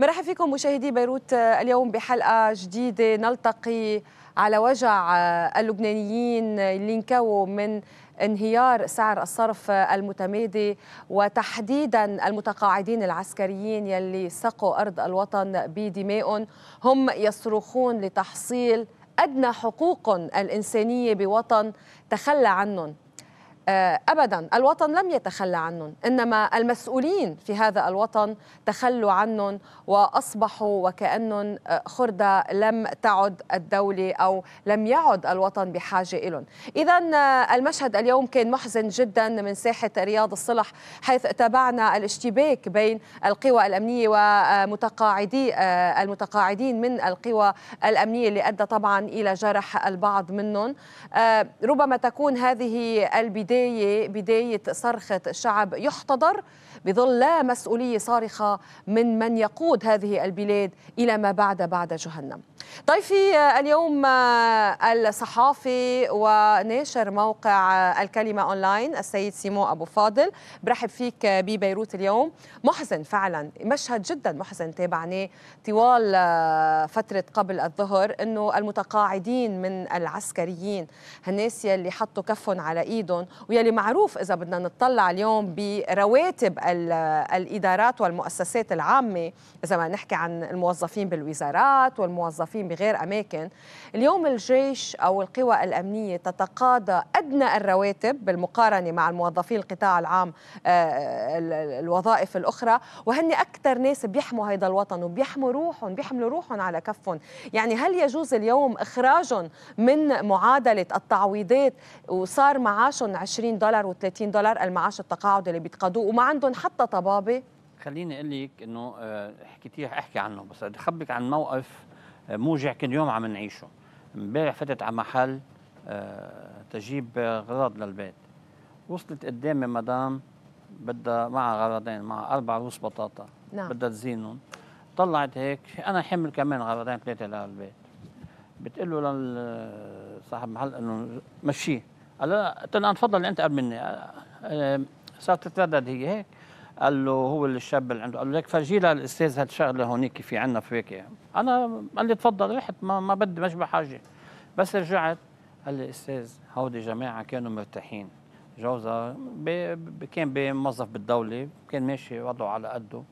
مرحبا فيكم مشاهدي بيروت اليوم بحلقة جديدة نلتقي على وجع اللبنانيين اللي انكووا من انهيار سعر الصرف المتمادي وتحديدا المتقاعدين العسكريين يلي سقوا أرض الوطن بدمائهم هم يصرخون لتحصيل أدنى حقوق الإنسانية بوطن تخلى عنهم آه، ابدا الوطن لم يتخلى عنهم انما المسؤولين في هذا الوطن تخلوا عنهم واصبحوا وكانهم آه، خرده لم تعد الدوله او لم يعد الوطن بحاجه لهم اذا آه، المشهد اليوم كان محزن جدا من ساحه رياض الصلح حيث تابعنا الاشتباك بين القوى الامنيه ومتقاعدي المتقاعدين من القوى الامنيه اللي ادى طبعا الى جرح البعض منهم ربما تكون هذه البدايه بداية بداية صرخة شعب يحتضر بظل لا مسؤولية صارخة من من يقود هذه البلاد إلى ما بعد بعد جهنم ضيفي آه، اليوم آه، الصحافي وناشر موقع آه، الكلمة أونلاين السيد سيمو أبو فاضل برحب فيك ببيروت اليوم محزن فعلا مشهد جدا محزن تابعناه طوال فترة قبل الظهر أنه المتقاعدين من العسكريين هالناس يلي حطوا كفهم على إيدهم ويلي معروف إذا بدنا نطلع اليوم برواتب الإدارات والمؤسسات العامة إذا ما نحكي عن الموظفين بالوزارات والموظفين موظفين بغير أماكن اليوم الجيش أو القوى الأمنية تتقاضى أدنى الرواتب بالمقارنة مع الموظفين القطاع العام آه، الوظائف الأخرى وهن أكثر ناس بيحموا هيدا الوطن وبيحموا روحهم بيحملوا روحهم على كفهم يعني هل يجوز اليوم إخراجهم من معادلة التعويضات وصار معاشهم 20 دولار و30 دولار المعاش التقاعد اللي بيتقاضوه وما عندهم حتى طبابة خليني اقول لك انه آه، حكيتيها احكي عنه بس بدي اخبرك عن موقف موجع كل يوم عم نعيشه امبارح فتت على محل آه، تجيب غراض للبيت وصلت قدامي مدام بدها معها غرضين معها اربع رؤوس بطاطا نعم. بدها تزينهم طلعت هيك انا حمل كمان غرضين ثلاثه للبيت بتقول له لصاحب المحل انه مشيه قال لا قلت لها تفضل انت قبل مني آه، آه، صارت تتردد هي هيك قال له هو اللي الشاب اللي عنده قال له لك فرجي لها الاستاذ هالشغله هونيك في عندنا في هيك انا قال لي تفضل رحت ما, ما بدي مش بحاجه بس رجعت قال لي استاذ هودي جماعه كانوا مرتاحين جوزها كان بموظف بالدوله كان ماشي وضعه على قده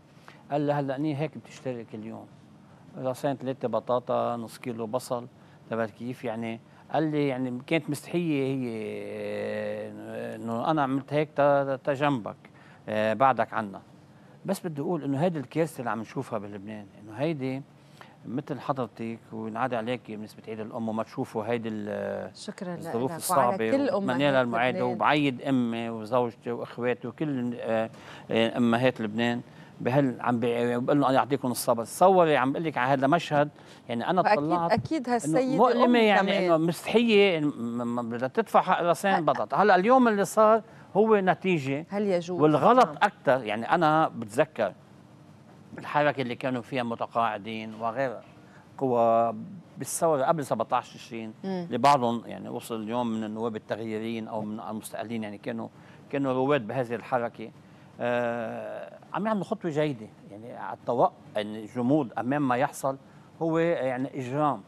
قال لي هلا اني هيك بتشتري كل يوم راسين ثلاثه بطاطا نص كيلو بصل تبعت كيف يعني قال لي يعني كانت مستحيه هي انه انا عملت هيك تجنبك آه، بعدك عنا بس بدي اقول انه هيدي الكارثه اللي عم نشوفها بلبنان انه هيدي مثل حضرتك وينعاد عليك بنسبه عيد الام وما تشوفوا هيدي شكرا الظروف نعم، الصعبه بتمنى لها المعاده وبعيد امي وزوجتي واخواتي وكل آه، آه، امهات لبنان بهال عم يعني بقول له يعطيكم الصبر تصوري عم بقول لك على هذا المشهد يعني انا طلعت اكيد هالسيده مؤلمه يعني انه مستحيه بدها تدفع حق راسين بطط هلا اليوم اللي صار هو نتيجه هل يجوز والغلط نعم. اكثر يعني انا بتذكر الحركه اللي كانوا فيها متقاعدين وغير قوى بالثوره قبل 17 تشرين اللي بعضهم يعني وصل اليوم من النواب التغييريين او من المستقلين يعني كانوا كانوا رواد بهذه الحركه آه عم يعملوا خطوه جيده يعني على الطوق الجمود امام ما يحصل هو يعني اجرام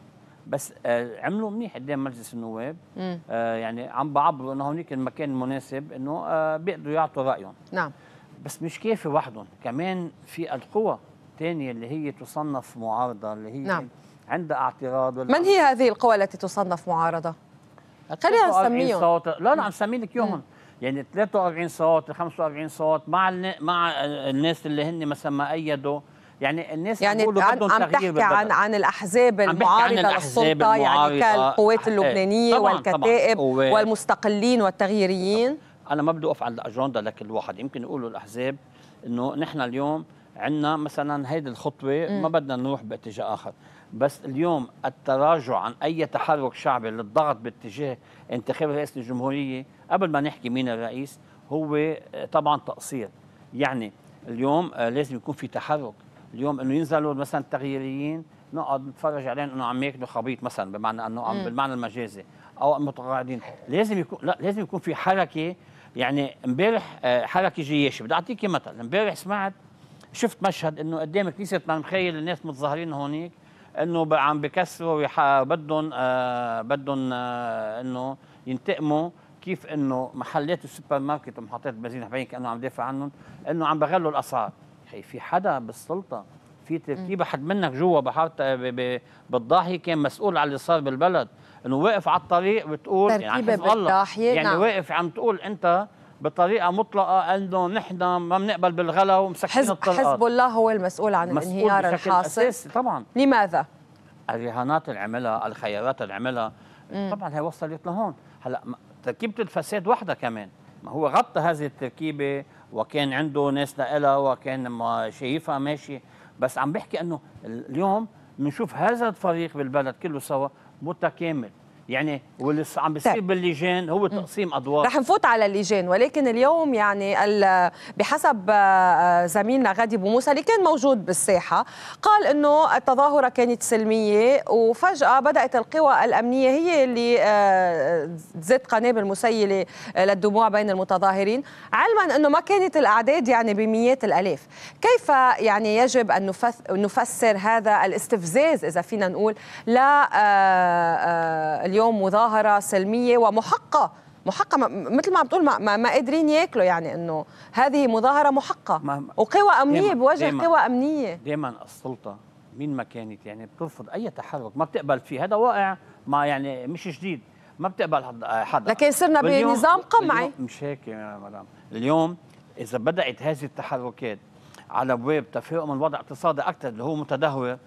بس آه عملوا منيح قدام مجلس النواب آه يعني عم بعبروا انه هونيك المكان المناسب انه آه بيقدروا يعطوا رايهم نعم بس مش كافي وحدهم كمان في القوى الثانيه اللي هي تصنف معارضه اللي هي نعم. عندها اعتراض من هي هذه القوى التي تصنف معارضه؟ خلينا نسميهم صوت لا لا عم سمي لك اياهم يعني 43 صوت 45 صوت مع مع الناس اللي هن مثلا ما ايدوا يعني الناس يعني عن عم تحكي عن عن الاحزاب المعارضه عن للسلطه يعني كالقوات إيه، اللبنانيه طبعاً والكتائب طبعاً والمستقلين والتغييريين طبعاً. انا ما بدي اقف على الاجنده لكل الواحد يمكن يقولوا الاحزاب انه نحن اليوم عندنا مثلا هيدي الخطوه م. ما بدنا نروح باتجاه اخر بس اليوم التراجع عن اي تحرك شعبي للضغط باتجاه انتخاب رئيس الجمهوريه قبل ما نحكي مين الرئيس هو آه، طبعا تقصير يعني اليوم آه، لازم يكون في تحرك اليوم انه ينزلوا مثلا التغييريين نقعد نتفرج عليهم انه عم ياكلوا خبيط مثلا بمعنى انه عم بالمعنى المجازي او متقاعدين لازم يكون لا لازم يكون في حركه يعني امبارح آه، حركه جياشه بدي اعطيك مثل امبارح سمعت شفت مشهد انه قدام كنيسه مخيل الناس متظاهرين هونيك انه عم بكسروا بدهم آه بدهم آه انه ينتقموا كيف انه محلات السوبر ماركت ومحطات البنزين كانه عم دافع عنهم انه عم بغلوا الاسعار فتحي في حدا بالسلطه في تركيبه حد منك جوا بحارة بالضاحيه كان مسؤول على اللي صار بالبلد انه واقف على الطريق بتقول يعني تركيبه يعني بالضاحيه يعني نعم. واقف عم تقول انت بطريقه مطلقه انه نحن ما بنقبل بالغلا ومسكين حزب الطرقات حزب الله هو المسؤول عن الانهيار الحاصل طبعا لماذا؟ الرهانات اللي عملها الخيارات اللي عملها طبعا هي وصلت لهون هلا تركيبه الفساد وحده كمان ما هو غطى هذه التركيبه وكان عنده ناس لها وكان شايفها ماشي بس عم بحكي انه اليوم بنشوف هذا الفريق بالبلد كله سوا متكامل يعني واللي عم بيصير طيب. باللجان هو تقسيم ادوار رح نفوت على اللجان ولكن اليوم يعني بحسب آه، آه، زميلنا غادي بو موسى اللي كان موجود بالساحه قال انه التظاهره كانت سلميه وفجاه بدات القوى الامنيه هي اللي آه، تزت قنابل مسيله للدموع بين المتظاهرين علما انه ما كانت الاعداد يعني بمئات الالاف كيف يعني يجب ان نفسر هذا الاستفزاز اذا فينا نقول لا اليوم اليوم مظاهره سلميه ومحقه محقه مثل ما عم بتقول ما, ما قادرين ياكلوا يعني انه هذه مظاهره محقه وقوى امنيه بوجه قوى امنيه دائما السلطه مين ما كانت يعني بترفض اي تحرك ما بتقبل فيه هذا واقع ما يعني مش جديد ما بتقبل حدا لكن صرنا بنظام قمعي مش هيك يا مدام اليوم اذا بدات هذه التحركات على بواب تفاؤم الوضع الاقتصادي اكثر اللي هو متدهور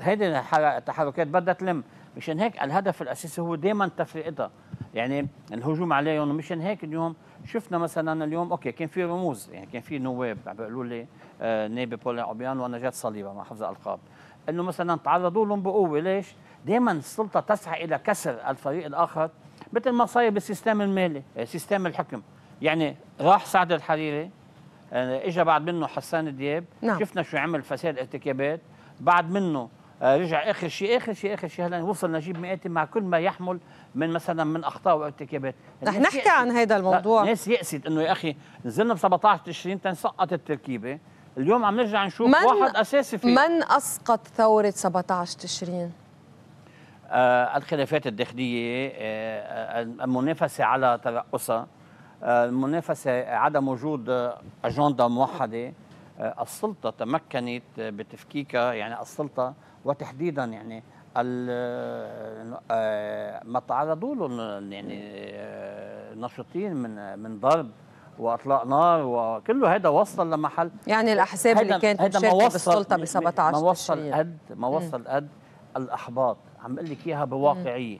هذه التحركات بدها تلم مشان هيك الهدف الاساسي هو دائما تفرقتها يعني الهجوم عليهم مشان هيك اليوم شفنا مثلا اليوم اوكي كان في رموز يعني كان في نواب عم بيقولوا لي آه نائب بولا عبيان ونجاة صليبه مع حفظ القاب انه مثلا تعرضوا لهم بقوه ليش؟ دائما السلطه تسعى الى كسر الفريق الاخر مثل ما صاير بالسيستم المالي آه، سيستم الحكم يعني راح سعد الحريري آه، اجى بعد منه حسان دياب نعم. شفنا شو عمل فساد ارتكابات بعد منه رجع اخر شيء اخر شيء اخر شيء هلا وصل نجيب مئاتي مع كل ما يحمل من مثلا من اخطاء وارتكابات رح نحكي عن هذا الموضوع الناس يأست انه يا اخي نزلنا ب 17 تشرين تنسقط التركيبه اليوم عم نرجع نشوف واحد اساسي فيه من اسقط ثوره 17 تشرين؟ آه الخلافات الداخليه آه،, آه المنافسه على ترأسها آه المنافسه عدم وجود اجنده موحده آه، السلطه تمكنت بتفكيكها يعني السلطه وتحديدا يعني آه، ما تعرضوا له يعني آه، نشطين من من ضرب واطلاق نار وكله هذا وصل لمحل يعني الاحزاب اللي كانت مشاركه بالسلطه ب 17 ما وصل قد ما وصل قد الاحباط عم اقول لك اياها بواقعيه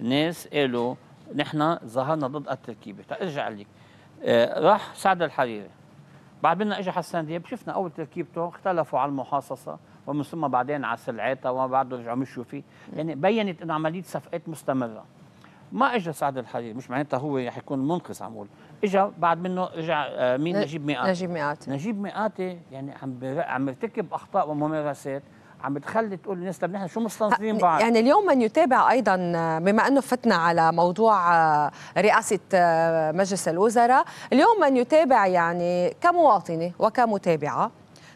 ناس قالوا نحن ظهرنا ضد التركيبه ترجع طيب لك آه راح سعد الحريري بعد منا اجى حسان دياب شفنا اول تركيبته اختلفوا على المحاصصه ومن ثم بعدين على سلعتها وما بعده رجعوا مشوا فيه يعني بينت انه عمليه صفقات مستمره ما اجى سعد الحريري مش معناتها هو حيكون منقذ عم بقول اجى بعد منه اجى آه، مين نجيب مئات نجيب مئات نجيب مئات يعني عم عم يرتكب اخطاء وممارسات عم بتخلي تقول الناس طب نحن شو مستنصرين بعض يعني اليوم من يتابع ايضا بما انه فتنا على موضوع آه، رئاسه آه، مجلس الوزراء اليوم من يتابع يعني كمواطنه وكمتابعه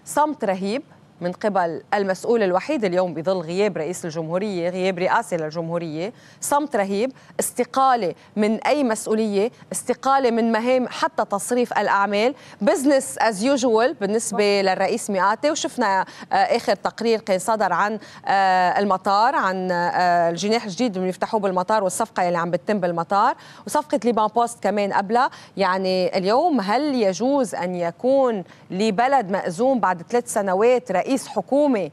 صمت رهيب من قبل المسؤول الوحيد اليوم بظل غياب رئيس الجمهورية غياب رئاسة للجمهورية صمت رهيب استقالة من أي مسؤولية استقالة من مهام حتى تصريف الأعمال بزنس أز يوجوال بالنسبة للرئيس مئاتي وشفنا آه، آخر تقرير كان صدر عن آه، المطار عن آه، الجناح الجديد اللي يفتحوه بالمطار والصفقة اللي عم بتتم بالمطار وصفقة ليبان بوست كمان قبلها يعني اليوم هل يجوز أن يكون لبلد مأزوم بعد ثلاث سنوات رئيس رئيس حكومه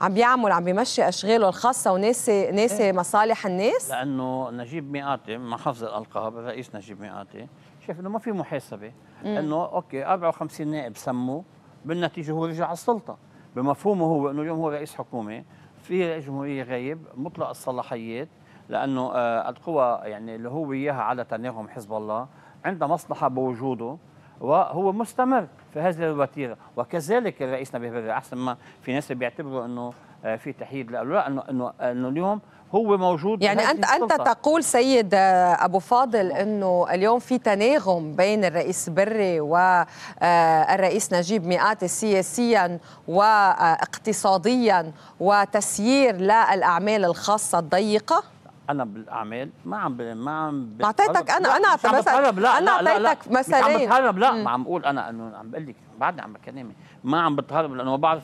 عم بيعمل عم بيمشي اشغاله الخاصه وناسي ناسي إيه؟ مصالح الناس لانه نجيب مئاتي مع حفظ الالقاب الرئيس نجيب مئاتي شاف انه ما في محاسبه إيه. انه اوكي 54 نائب سموه بالنتيجه هو رجع على السلطه بمفهومه هو انه اليوم هو رئيس حكومه في جمهوريه غايب مطلق الصلاحيات لانه آه، القوى يعني اللي هو اياها على يهم حزب الله عندها مصلحه بوجوده وهو مستمر في هذه الوتيره وكذلك الرئيس نبيه بدر احسن ما في ناس بيعتبروا انه آه، في تحييد له لا انه انه انه اليوم هو موجود يعني انت انت تقول سيد آه، ابو فاضل انه اليوم في تناغم بين الرئيس بري والرئيس آه، نجيب ميقاتي سياسيا واقتصاديا وتسيير للاعمال الخاصه الضيقه انا بالاعمال ما عم ب... ما عم اعطيتك انا انا بتهرب لا انا اعطيتك مثلا عم بتهرب لا ما عم بقول انا انه عم بقول لك بعدني عم بكلمك ما عم بتهرب لانه ما بعرف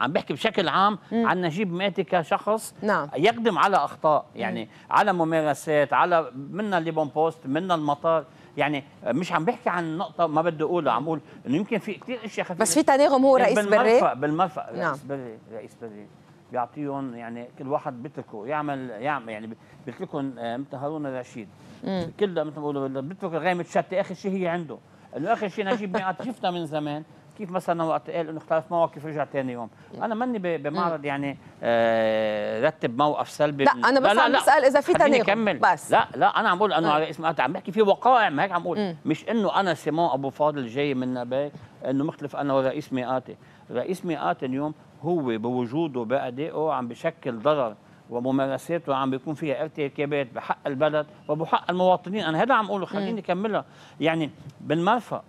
عم بحكي بشكل عام عن نجيب ماتي كشخص نعم. يقدم على اخطاء يعني مم. على ممارسات على منا اللي بون بوست منا المطار يعني مش عم بحكي عن نقطه ما بدي اقولها عم اقول انه يمكن في كثير اشياء خفيفه بس في تناغم هو يعني رئيس بري بالمرفق بالمرفق نعم. رئيس بري رئيس بري بيعطيهم يعني كل واحد بيتركه يعمل يعمل يعني بيتركهم آه، مثل هارون الرشيد كله مثل ما بيقولوا بيترك الغاية شتى اخر شيء هي عنده انه اخر شيء نجيب ميقات شفنا من زمان كيف مثلا وقت قال انه اختلف موقف رجع ثاني يوم انا ماني بمعرض يعني آه رتب موقف سلبي لا انا بس لا عم بسال اذا في تناغم بس لا لا انا عم بقول انه على اسم عم بحكي في وقائع ما هيك عم بقول مش انه انا سيمون ابو فاضل جاي من نبي انه مختلف انا ورئيس مئاتي رئيس مئات اليوم هو بوجوده بأدائه عم بشكل ضرر وممارساته عم بيكون فيها ارتكابات بحق البلد وبحق المواطنين انا هذا عم اقوله خليني اكملها يعني بالمرفق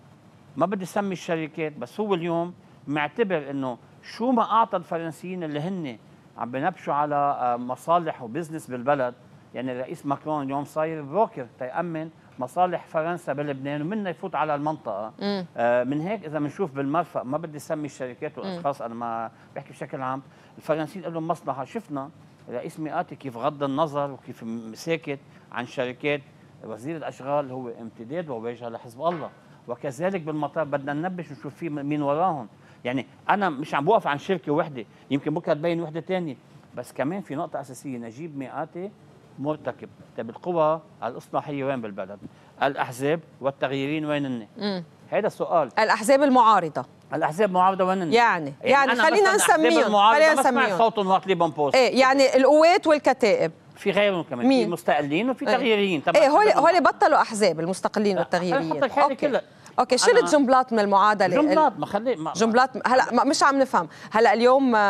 ما بدي اسمي الشركات بس هو اليوم معتبر انه شو ما اعطى الفرنسيين اللي هن عم بنبشوا على آه، مصالح وبزنس بالبلد يعني الرئيس ماكرون اليوم صاير بروكر تيأمن مصالح فرنسا بلبنان ومنا يفوت على المنطقه آه من هيك اذا بنشوف بالمرفق ما بدي اسمي الشركات والاشخاص انا ما بحكي بشكل عام الفرنسيين لهم مصلحه شفنا رئيس مئاتي كيف غض النظر وكيف ساكت عن شركات وزير الاشغال هو امتداد وواجهه لحزب الله وكذلك بالمطار بدنا ننبش ونشوف في مين وراهم يعني انا مش عم بوقف عن شركه وحده يمكن بكره تبين وحده ثانيه بس كمان في نقطه اساسيه نجيب مئاتي مرتكب طيب القوى الاصلاحيه وين بالبلد الاحزاب والتغييرين وين هن هذا السؤال الاحزاب المعارضه الاحزاب معارضه وين يعني يعني, يعني خلينا نسميهم خلينا نسميهم صوت وقت لي بوست ايه يعني القوات والكتائب في غيرهم كمان مين؟ في مستقلين وفي إيه. تغييريين طبعا ايه هول هول بطلوا احزاب المستقلين والتغييريين اوكي كلها. اوكي شلت جملات من المعادله جملات ما خلي ما جملات هلا ما مش عم نفهم هلا اليوم آه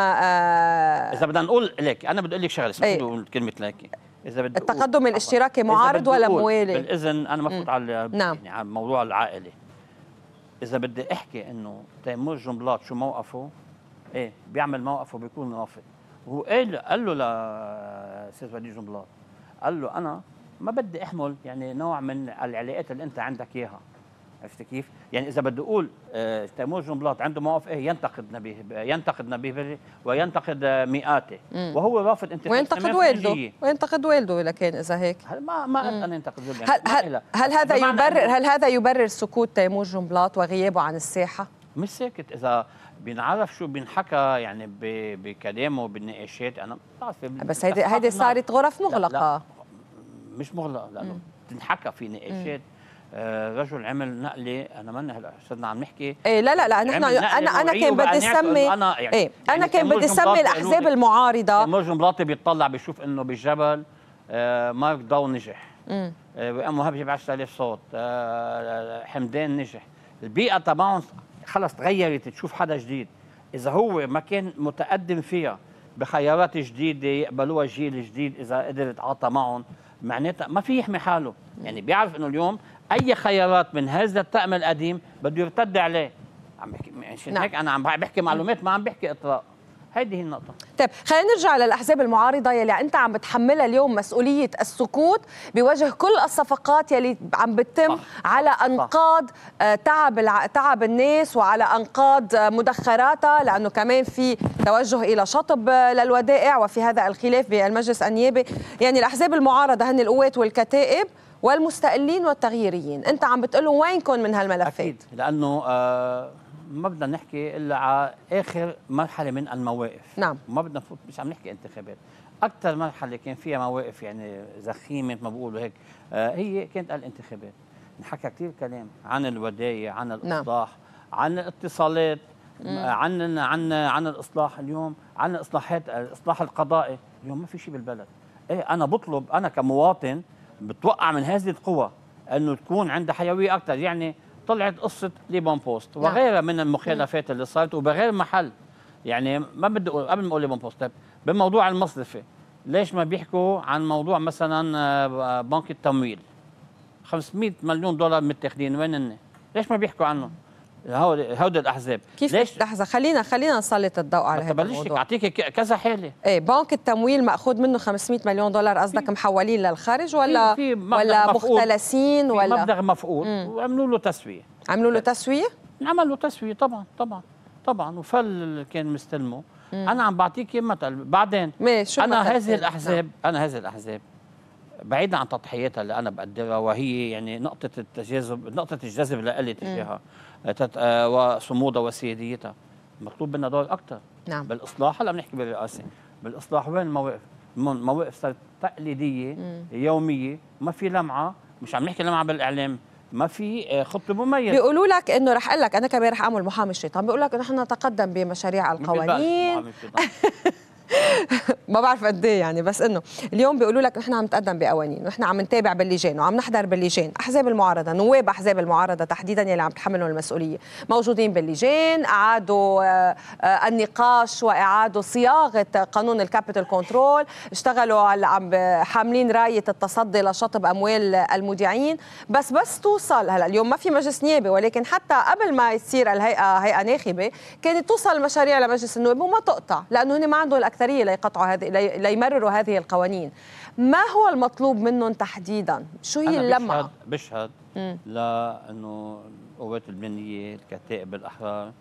اذا بدنا نقول لك انا بدي اقول لك شغله اسمعي لي إيه. كلمه لك اذا بدك التقدم الاشتراكي معارض ولا موالي؟ بالاذن انا مفروض على نعم. يعني على موضوع العائله اذا بدي احكي انه تيمور جنبلاط شو موقفه ايه بيعمل موقفه بيكون نافض وهو قال قال له لاستاذ وليد جنبلاط قال له انا ما بدي احمل يعني نوع من العلاقات اللي انت عندك اياها عرفت كيف؟ يعني اذا بدي اقول آه تيمور جنبلاط عنده موقف ايه ينتقد نبيه ينتقد نبيه وينتقد آه، مئاته وهو رافض انتقاد وينتقد والده وينتقد والده كان اذا هيك ما ما قلت انا ينتقد يعني هل, هل, هل هذا يبرر هل هذا يبرر سكوت تيمور جنبلاط وغيابه عن الساحه؟ مش ساكت اذا بنعرف شو بينحكى يعني بكلامه بالنقاشات انا بتعرفي بس هيدي هيدي صارت غرف مغلقه لا لا مش مغلقه لانه بتنحكى في نقاشات مم. آه، رجل عمل نقله انا ما صرنا عم نحكي ايه لا لا لا نحن انا انا كان بدي اسمي انا يعني ايه يعني انا كان بدي اسمي الاحزاب يعني المعارضه مرج بلاطي بيطلع بيشوف انه بالجبل آه مارك ضو نجح امم آه مهاب جاب 10000 صوت آه،, آه حمدان نجح البيئه تبعهم خلص تغيرت تشوف حدا جديد اذا هو ما كان متقدم فيها بخيارات جديده يقبلوها جيل جديد اذا قدر يتعاطى معهم معناتها ما في يحمي حاله يعني بيعرف انه اليوم اي خيارات من هذا الطقم القديم بده يرتد عليه عم بحكي عشان نعم. هيك انا عم بحكي معلومات ما عم بحكي اطراء هيدي هي النقطة طيب خلينا نرجع للأحزاب المعارضة يلي أنت عم بتحملها اليوم مسؤولية السكوت بوجه كل الصفقات يلي عم بتتم صح. على أنقاض صح. آه، تعب الع... تعب الناس وعلى أنقاض آه، مدخراتها لأنه كمان في توجه إلى شطب آه، للودائع وفي هذا الخلاف بالمجلس النيابي يعني الأحزاب المعارضة هن القوات والكتائب والمستقلين والتغييريين أنت عم بتقولهم وينكم من هالملفات أكيد لأنه آه، ما بدنا نحكي إلا على آخر مرحلة من المواقف نعم ما بدنا نفوت مش عم نحكي انتخابات أكثر مرحلة كان فيها مواقف يعني زخيمة ما بقولوا هيك آه، هي كانت الانتخابات انحكى كثير كلام عن الودايع عن الإفضاح نعم. عن الاتصالات آه، عن عن عن الاصلاح اليوم عن الاصلاحات الاصلاح القضائي اليوم ما في شيء بالبلد ايه انا بطلب انا كمواطن بتوقع من هذه القوى انه تكون عندها حيويه اكثر يعني طلعت قصه ليبون بوست نعم. وغيرها من المخالفات نعم. اللي صارت وبغير محل يعني ما بدي اقول قبل ما اقول ليبون بوست طيب، بموضوع المصرفه ليش ما بيحكوا عن موضوع مثلا آه، بنك التمويل 500 مليون دولار متاخدين وين ليش ما بيحكوا عنه؟ هود الاحزاب كيف ليش لحظه خلينا خلينا نسلط الضوء على هذا الموضوع اعطيك كذا حاله ايه بنك التمويل ماخوذ منه 500 مليون دولار قصدك محولين للخارج ولا في ولا مختلسين في ولا مبلغ مفقود وعملوا له تسويه عملوا له تسويه؟ عملوا له تسويه طبعا طبعا طبعا وفل كان مستلمه مم. انا عم بعطيك مثل بعدين ماشي انا هذه الاحزاب نعم. انا هذه الاحزاب بعيدا عن تضحياتها اللي انا بقدرها وهي يعني نقطه التجاذب نقطه الجذب لإلي تجاهها آه، وصمودها وسياديتها مطلوب منا دور اكثر نعم بالاصلاح هلا بنحكي بالرئاسه بالاصلاح وين المواقف؟ المواقف صارت تقليديه مم. يوميه ما في لمعه مش عم نحكي لمعه بالاعلام ما في آه، خطه مميزه بيقولوا لك انه رح اقول لك انا كمان رح اعمل محامي الشيطان بيقول لك نحن نتقدم بمشاريع القوانين ما بعرف قد ايه يعني بس انه اليوم بيقولوا لك نحن عم نتقدم بقوانين ونحن عم نتابع باللجان وعم نحضر باللجان احزاب المعارضه نواب احزاب المعارضه تحديدا يلي عم تحملهم المسؤوليه موجودين باللجان اعادوا آه، النقاش واعادوا صياغه قانون الكابيتال كنترول اشتغلوا على عم حاملين رايه التصدي لشطب اموال المودعين بس بس توصل هلا اليوم ما في مجلس نيابي ولكن حتى قبل ما يصير الهيئه هيئه ناخبه كانت توصل المشاريع لمجلس النواب وما تقطع لانه هن ما عندهم العسكرية ليقطعوا هذه ليمرروا هذه القوانين ما هو المطلوب منهم تحديدا شو هي اللمعة بشهد بشهد لأنه القوات اللبنانية الكتائب الأحرار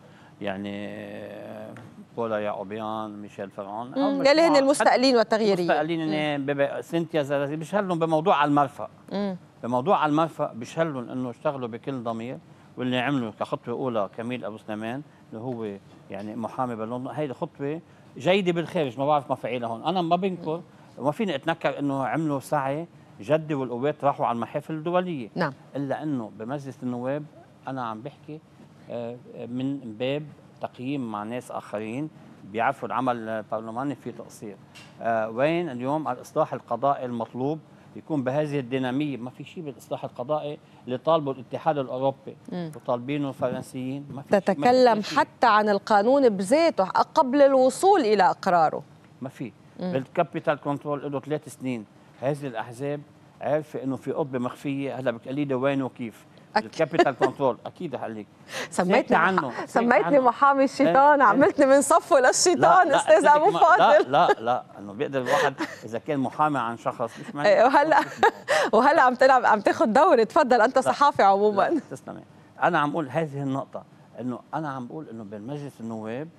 يعني آه، بولا يعوبيان ميشيل فرعون يلي هن المستقلين والتغييريين المستقلين هن سنتيا زرازي بشهلهم بموضوع على المرفق بموضوع على المرفق بشهلهم انه اشتغلوا بكل ضمير واللي عمله كخطوه اولى كميل ابو سليمان اللي هو يعني محامي بلندن هيدي خطوه جيده بالخارج ما بعرف مفاعيلها هون انا ما بنكر وما فيني اتنكر انه عملوا سعي جدي والقوات راحوا على المحافل الدوليه نعم الا انه بمجلس النواب انا عم بحكي آه، من باب تقييم مع ناس اخرين بيعرفوا العمل البرلماني في تقصير آه، وين اليوم الاصلاح القضائي المطلوب يكون بهذه الديناميه ما في شيء بالاصلاح القضائي اللي طالبه الاتحاد الاوروبي وطالبينه الفرنسيين ما في تتكلم ما في حتى عن القانون بذاته قبل الوصول الى اقراره ما في الكابيتال كنترول له ثلاث سنين هذه الاحزاب عارفه انه في قبه مخفيه هلا بتقلي وين وكيف الكابيتال كنترول اكيد عليك سميتني عنه سميتني محامي إيه؟ الشيطان إيه؟ عملتني من صفه للشيطان استاذ ابو فاضل لا لا لا انه بيقدر الواحد اذا كان محامي عن شخص مش معنى إيه، وهلا وهلا عم تلعب عم تاخذ دوري تفضل انت صحافي عموما تسلمي انا عم اقول هذه النقطه انه انا عم بقول انه بالمجلس النواب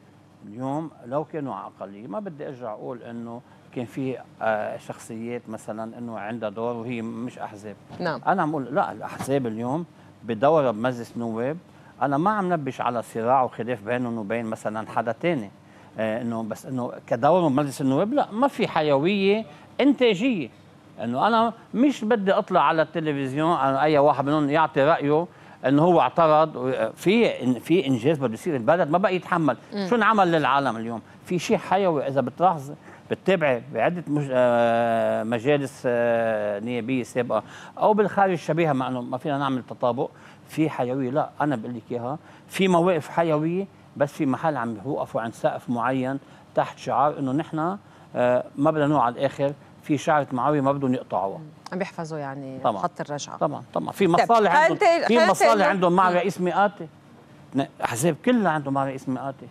اليوم لو كانوا على اقليه ما بدي ارجع اقول انه كان في آه، شخصيات مثلا انه عندها دور وهي مش احزاب نعم انا عم اقول لا الاحزاب اليوم بدورة بمجلس النواب أنا ما عم نبش على صراع وخلاف بينهم وبين مثلا حدا تاني آه، انه بس انه كدوره بمجلس النواب لا ما في حيويه انتاجيه انه انا مش بدي اطلع على التلفزيون أنا اي واحد منهم يعطي رايه انه هو اعترض آه، في في انجاز بده يصير البلد ما بقى يتحمل شو انعمل للعالم اليوم في شيء حيوي اذا بتلاحظ بالتبع بعدة آه، مجالس آه، نيابية سابقة أو بالخارج شبيهة مع أنه ما فينا نعمل تطابق في حيوية لا أنا بقول لك إياها في مواقف حيوية بس في محل عم يوقفوا عند سقف معين تحت شعار أنه نحن آه، ما بدنا نوع على الآخر في شعرة معاوية ما بدهم يقطعوها عم بيحفظوا يعني طبعا. خط الرجعة طبعا طبعا في طيب، مصالح عندهم في مصالح عندهم مع رئيس مئاتي أحزاب كلها عندهم مع رئيس مئاتي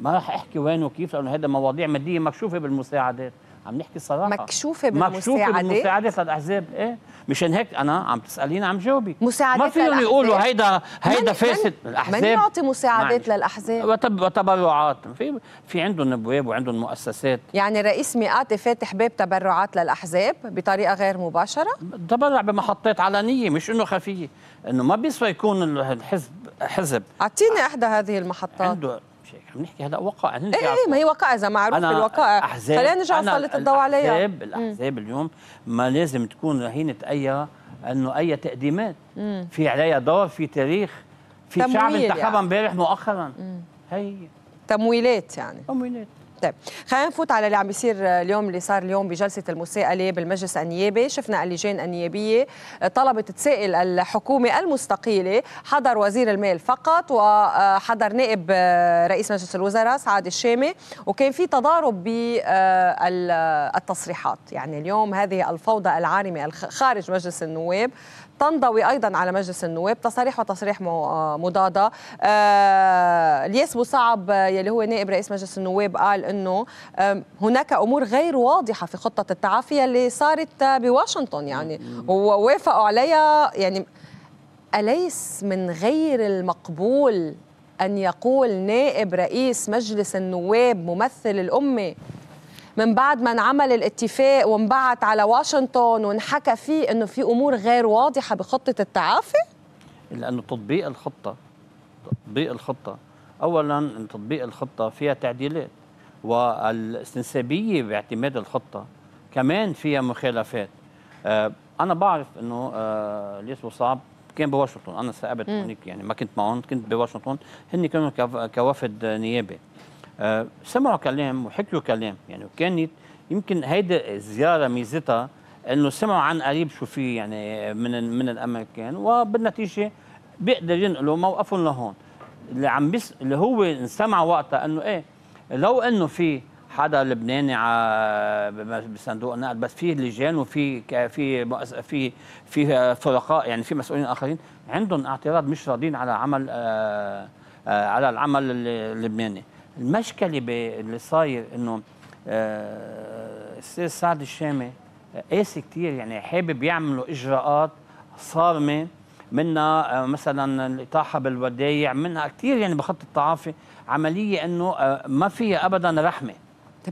ما راح احكي وين وكيف لانه هذا مواضيع ماديه مكشوفه بالمساعدات عم نحكي صراحه مكشوفه بالمساعدات مكشوفه بالمساعدات للاحزاب ايه مشان هيك انا عم تساليني عم جاوبك مساعدات ما فيهم يقولوا هيدا هيدا فاسد الاحزاب من يعطي مساعدات للاحزاب وتبرعات في في عندهم ابواب وعندهم مؤسسات يعني رئيس مئات فاتح باب تبرعات للاحزاب بطريقه غير مباشره تبرع بمحطات علنيه مش انه خفيه انه ما بيسوى يكون الحزب حزب اعطيني احدى هذه المحطات عنده بنحكي نحكي هلا وقائع نرجع ايه ايه ما هي وقائع اذا معروف بالوقائع خلينا نرجع نسلط الضوء عليها الاحزاب الاحزاب اليوم ما لازم تكون رهينه اي انه اي تقديمات مم. في عليها دور في تاريخ في شعب انتخبها يعني. امبارح يعني. مؤخرا مم. هي تمويلات يعني تمويلات طيب خلينا نفوت على اللي عم بيصير اليوم اللي صار اليوم بجلسه المساءله بالمجلس النيابي شفنا اللجان النيابيه طلبت تسائل الحكومه المستقيله حضر وزير المال فقط وحضر نائب رئيس مجلس الوزراء سعاد الشامي وكان في تضارب بالتصريحات يعني اليوم هذه الفوضى العارمه خارج مجلس النواب تنضوي ايضا على مجلس النواب تصريح وتصريح آه، مضاده آه، الياس بوصعب آه، يلي هو نائب رئيس مجلس النواب قال انه هناك امور غير واضحه في خطه التعافي اللي صارت بواشنطن يعني ووافقوا عليها يعني اليس من غير المقبول ان يقول نائب رئيس مجلس النواب ممثل الامه من بعد ما انعمل الاتفاق وانبعت على واشنطن وانحكى فيه انه في امور غير واضحه بخطه التعافي؟ لانه تطبيق الخطه تطبيق الخطه اولا تطبيق الخطه فيها تعديلات والاستنسابيه باعتماد الخطه كمان فيها مخالفات آه، انا بعرف انه آه، ليس صعب كان بواشنطن انا سابت هونيك يعني ما كنت معهم كنت بواشنطن هن كانوا كوفد نيابي آه، سمعوا كلام وحكيوا كلام يعني وكانت يمكن هيدا الزياره ميزتها انه سمعوا عن قريب شو في يعني من من الامريكان وبالنتيجه بيقدر ينقلوا موقفهم لهون اللي عم بس اللي هو انسمع وقتها انه ايه لو انه في حدا لبناني بصندوق النقد بس في لجان وفي في في في فرقاء يعني في مسؤولين اخرين عندهم اعتراض مش راضين على عمل آه، آه، على العمل اللبناني المشكله اللي صاير انه استاذ آه، سعد الشامي آه، قاسي كثير يعني حابب يعملوا اجراءات صارمه منها آه، مثلا الاطاحه بالودايع منها كثير يعني بخط التعافي عمليه انه ما فيها ابدا رحمه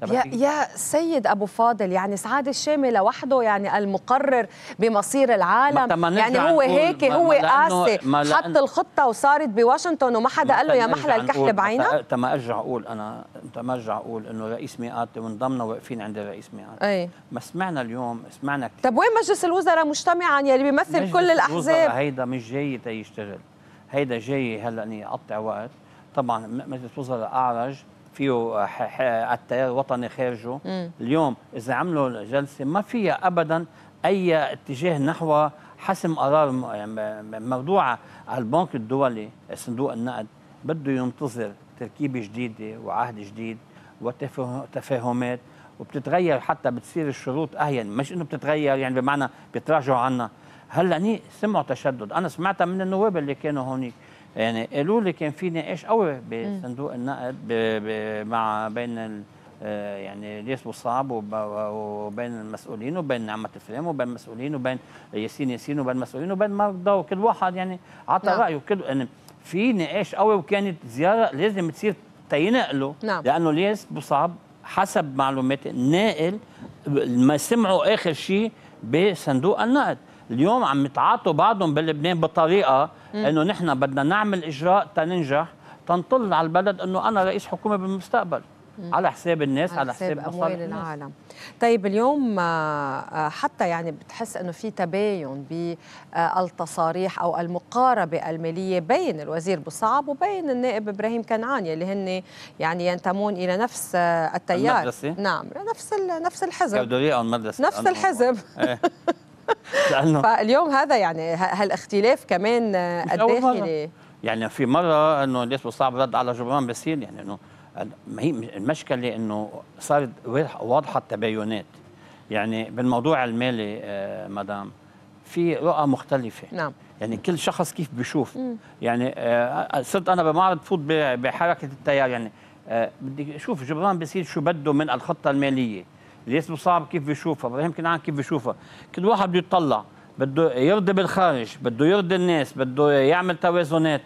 يا, يا سيد ابو فاضل يعني سعاد الشامي لوحده يعني المقرر بمصير العالم يعني هو هيك هو قاسي حط الخطه وصارت بواشنطن وما حدا قال له يا محلى الكحل بعينك تما ارجع اقول انا تما ارجع اقول انه رئيس مئات من واقفين عند الرئيس مئات اي ما سمعنا اليوم سمعنا كثير طب وين مجلس الوزراء مجتمعا يلي بيمثل كل الاحزاب هيدا مش جاي تيشتغل هيدا جاي هلا اني اقطع وقت طبعا مجلس الوزراء اعرج فيه التيار الوطني خارجه م. اليوم إذا عملوا جلسة ما فيها أبدا أي اتجاه نحو حسم قرار يعني موضوعة على البنك الدولي صندوق النقد بده ينتظر تركيبة جديدة وعهد جديد وتفاهمات وبتتغير حتى بتصير الشروط أهين مش إنه بتتغير يعني بمعنى بيتراجعوا عنا هلا سمعوا تشدد أنا سمعتها من النواب اللي كانوا هونيك يعني قالوا لي كان في نقاش قوي بصندوق النقد مع بين آه، يعني ليس وصعب وبين المسؤولين وبين نعمة السلام وبين المسؤولين وبين ياسين ياسين وبين المسؤولين وبين مرضى وكل واحد يعني عطى نعم. رأيه كل يعني في نقاش قوي وكانت زيارة لازم تصير تينقله نعم. لأنه ليس بصعب حسب معلوماتي ناقل ما سمعوا آخر شيء بصندوق النقد اليوم عم يتعاطوا بعضهم بلبنان بطريقة انه نحن بدنا نعمل اجراء تننجح تنطل على البلد انه انا رئيس حكومه بالمستقبل على حساب الناس على, على حساب, حساب اموال العالم طيب اليوم آه، آه، حتى يعني بتحس انه في تباين بالتصاريح آه، او المقاربه الماليه بين الوزير بصعب وبين النائب ابراهيم كنعان يلي هن يعني ينتمون الى نفس التيار المدرسة. نعم نفس نفس الحزب نفس الحزب فاليوم هذا يعني هالاختلاف كمان آه، الداخلي يعني في مره انه الناس صعب رد على جبران بسير يعني انه ما هي المشكله انه صارت واضحه التباينات يعني بالموضوع المالي آه مدام في رؤى مختلفه نعم يعني كل شخص كيف بيشوف مم. يعني آه, آه، صرت انا بمعرض فوت بحركه التيار يعني آه بدي اشوف جبران بسير شو بده من الخطه الماليه ليش مصاب كيف بيشوفها ابراهيم كنعان كيف بيشوفها كل واحد بده يتطلع بده يرضي بالخارج بده يرضي الناس بده يعمل توازنات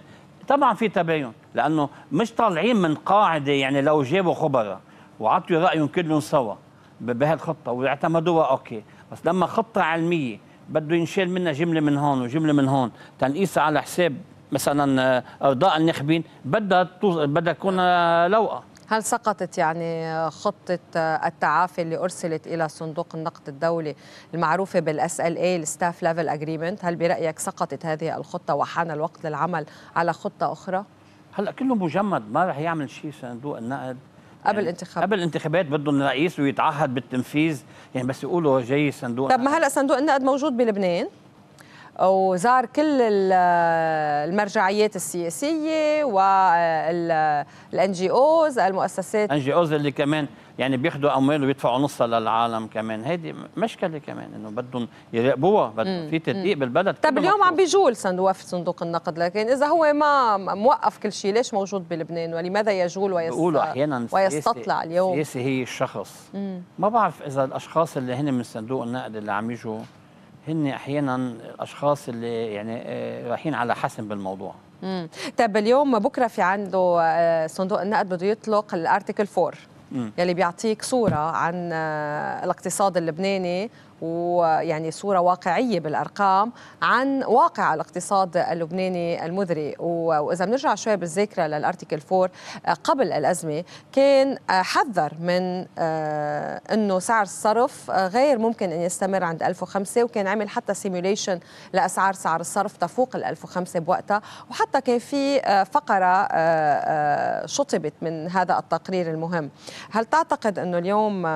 طبعا في تباين لانه مش طالعين من قاعده يعني لو جابوا خبراء وعطوا رايهم كلهم سوا بهالخطه واعتمدوها اوكي بس لما خطه علميه بده ينشال منها جمله من هون وجمله من هون تنقيسها على حساب مثلا آه، ارضاء الناخبين بدها بدها تكون آه، لوقه هل سقطت يعني خطة التعافي اللي أرسلت إلى صندوق النقد الدولي المعروفة بالاس ال اي الستاف ليفل اجريمنت هل برأيك سقطت هذه الخطة وحان الوقت للعمل على خطة أخرى؟ هلا كله مجمد ما رح يعمل شيء صندوق النقد قبل يعني الانتخابات قبل الانتخابات بدهم الرئيس ويتعهد بالتنفيذ يعني بس يقولوا جاي صندوق طب ما هلا صندوق النقد موجود بلبنان وزار كل المرجعيات السياسيه والان جي اوز المؤسسات ان جي اوز اللي كمان يعني بياخذوا اموال ويدفعوا نصها للعالم كمان هيدي مشكله كمان انه بدهم يراقبوها بدهم في تدقيق بالبلد طب اليوم عم بيجول صندوق صندوق النقد لكن اذا هو ما موقف كل شيء ليش موجود بلبنان ولماذا يجول ويست... بيقولوا احيانا ويستطلع اليوم السياسي هي الشخص مم. ما بعرف اذا الاشخاص اللي هن من صندوق النقد اللي عم يجوا هن احيانا الاشخاص اللي يعني آه، رايحين على حسم بالموضوع امم طب اليوم بكره في عنده آه، صندوق النقد بده يطلق الارتكل 4 يلي بيعطيك صورة عن آه، الاقتصاد اللبناني ويعني صورة واقعية بالأرقام عن واقع الاقتصاد اللبناني المذري وإذا بنرجع شوي بالذاكرة للأرتيكل 4 آه، قبل الأزمة كان آه، حذر من آه، أنه سعر الصرف غير ممكن أن يستمر عند 1005 وكان عمل حتى سيميوليشن لأسعار سعر الصرف تفوق ال 1005 بوقتها وحتى كان في فقرة شطبت من هذا التقرير المهم هل تعتقد أنه اليوم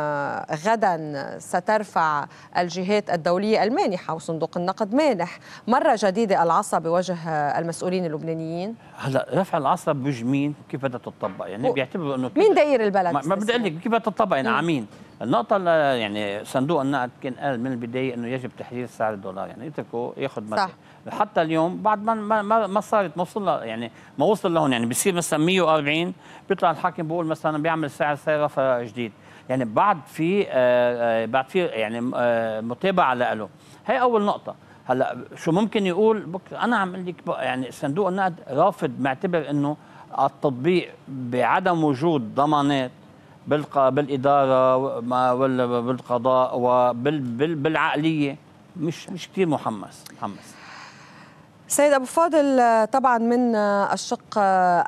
غدا سترفع الجهات الدولية المانحة وصندوق النقد مانح مرة جديدة العصا بوجه المسؤولين اللبنانيين هلا رفع العصا بوجه مين كيف بدها تطبق يعني بيعتبروا انه مين داير البلد ما بدي اقول لك كيف بدها تطبق يعني عمين النقطة يعني صندوق النقد كان قال من البداية انه يجب تحرير سعر الدولار يعني يتركه ياخذ مثل حتى اليوم بعد ما ما ما صارت ما وصل يعني ما وصل لهون يعني بصير مثلا 140 بيطلع الحاكم بيقول مثلا بيعمل سعر سيارة جديد يعني بعد في آه، آه، بعد في يعني متابعه له هي اول نقطه هلا شو ممكن يقول بك انا عم لك يعني صندوق النقد رافض معتبر انه التطبيق بعدم وجود ضمانات بالاداره ولا بالقضاء وبالعقليه مش مش كثير محمس محمس سيد أبو فاضل طبعا من الشق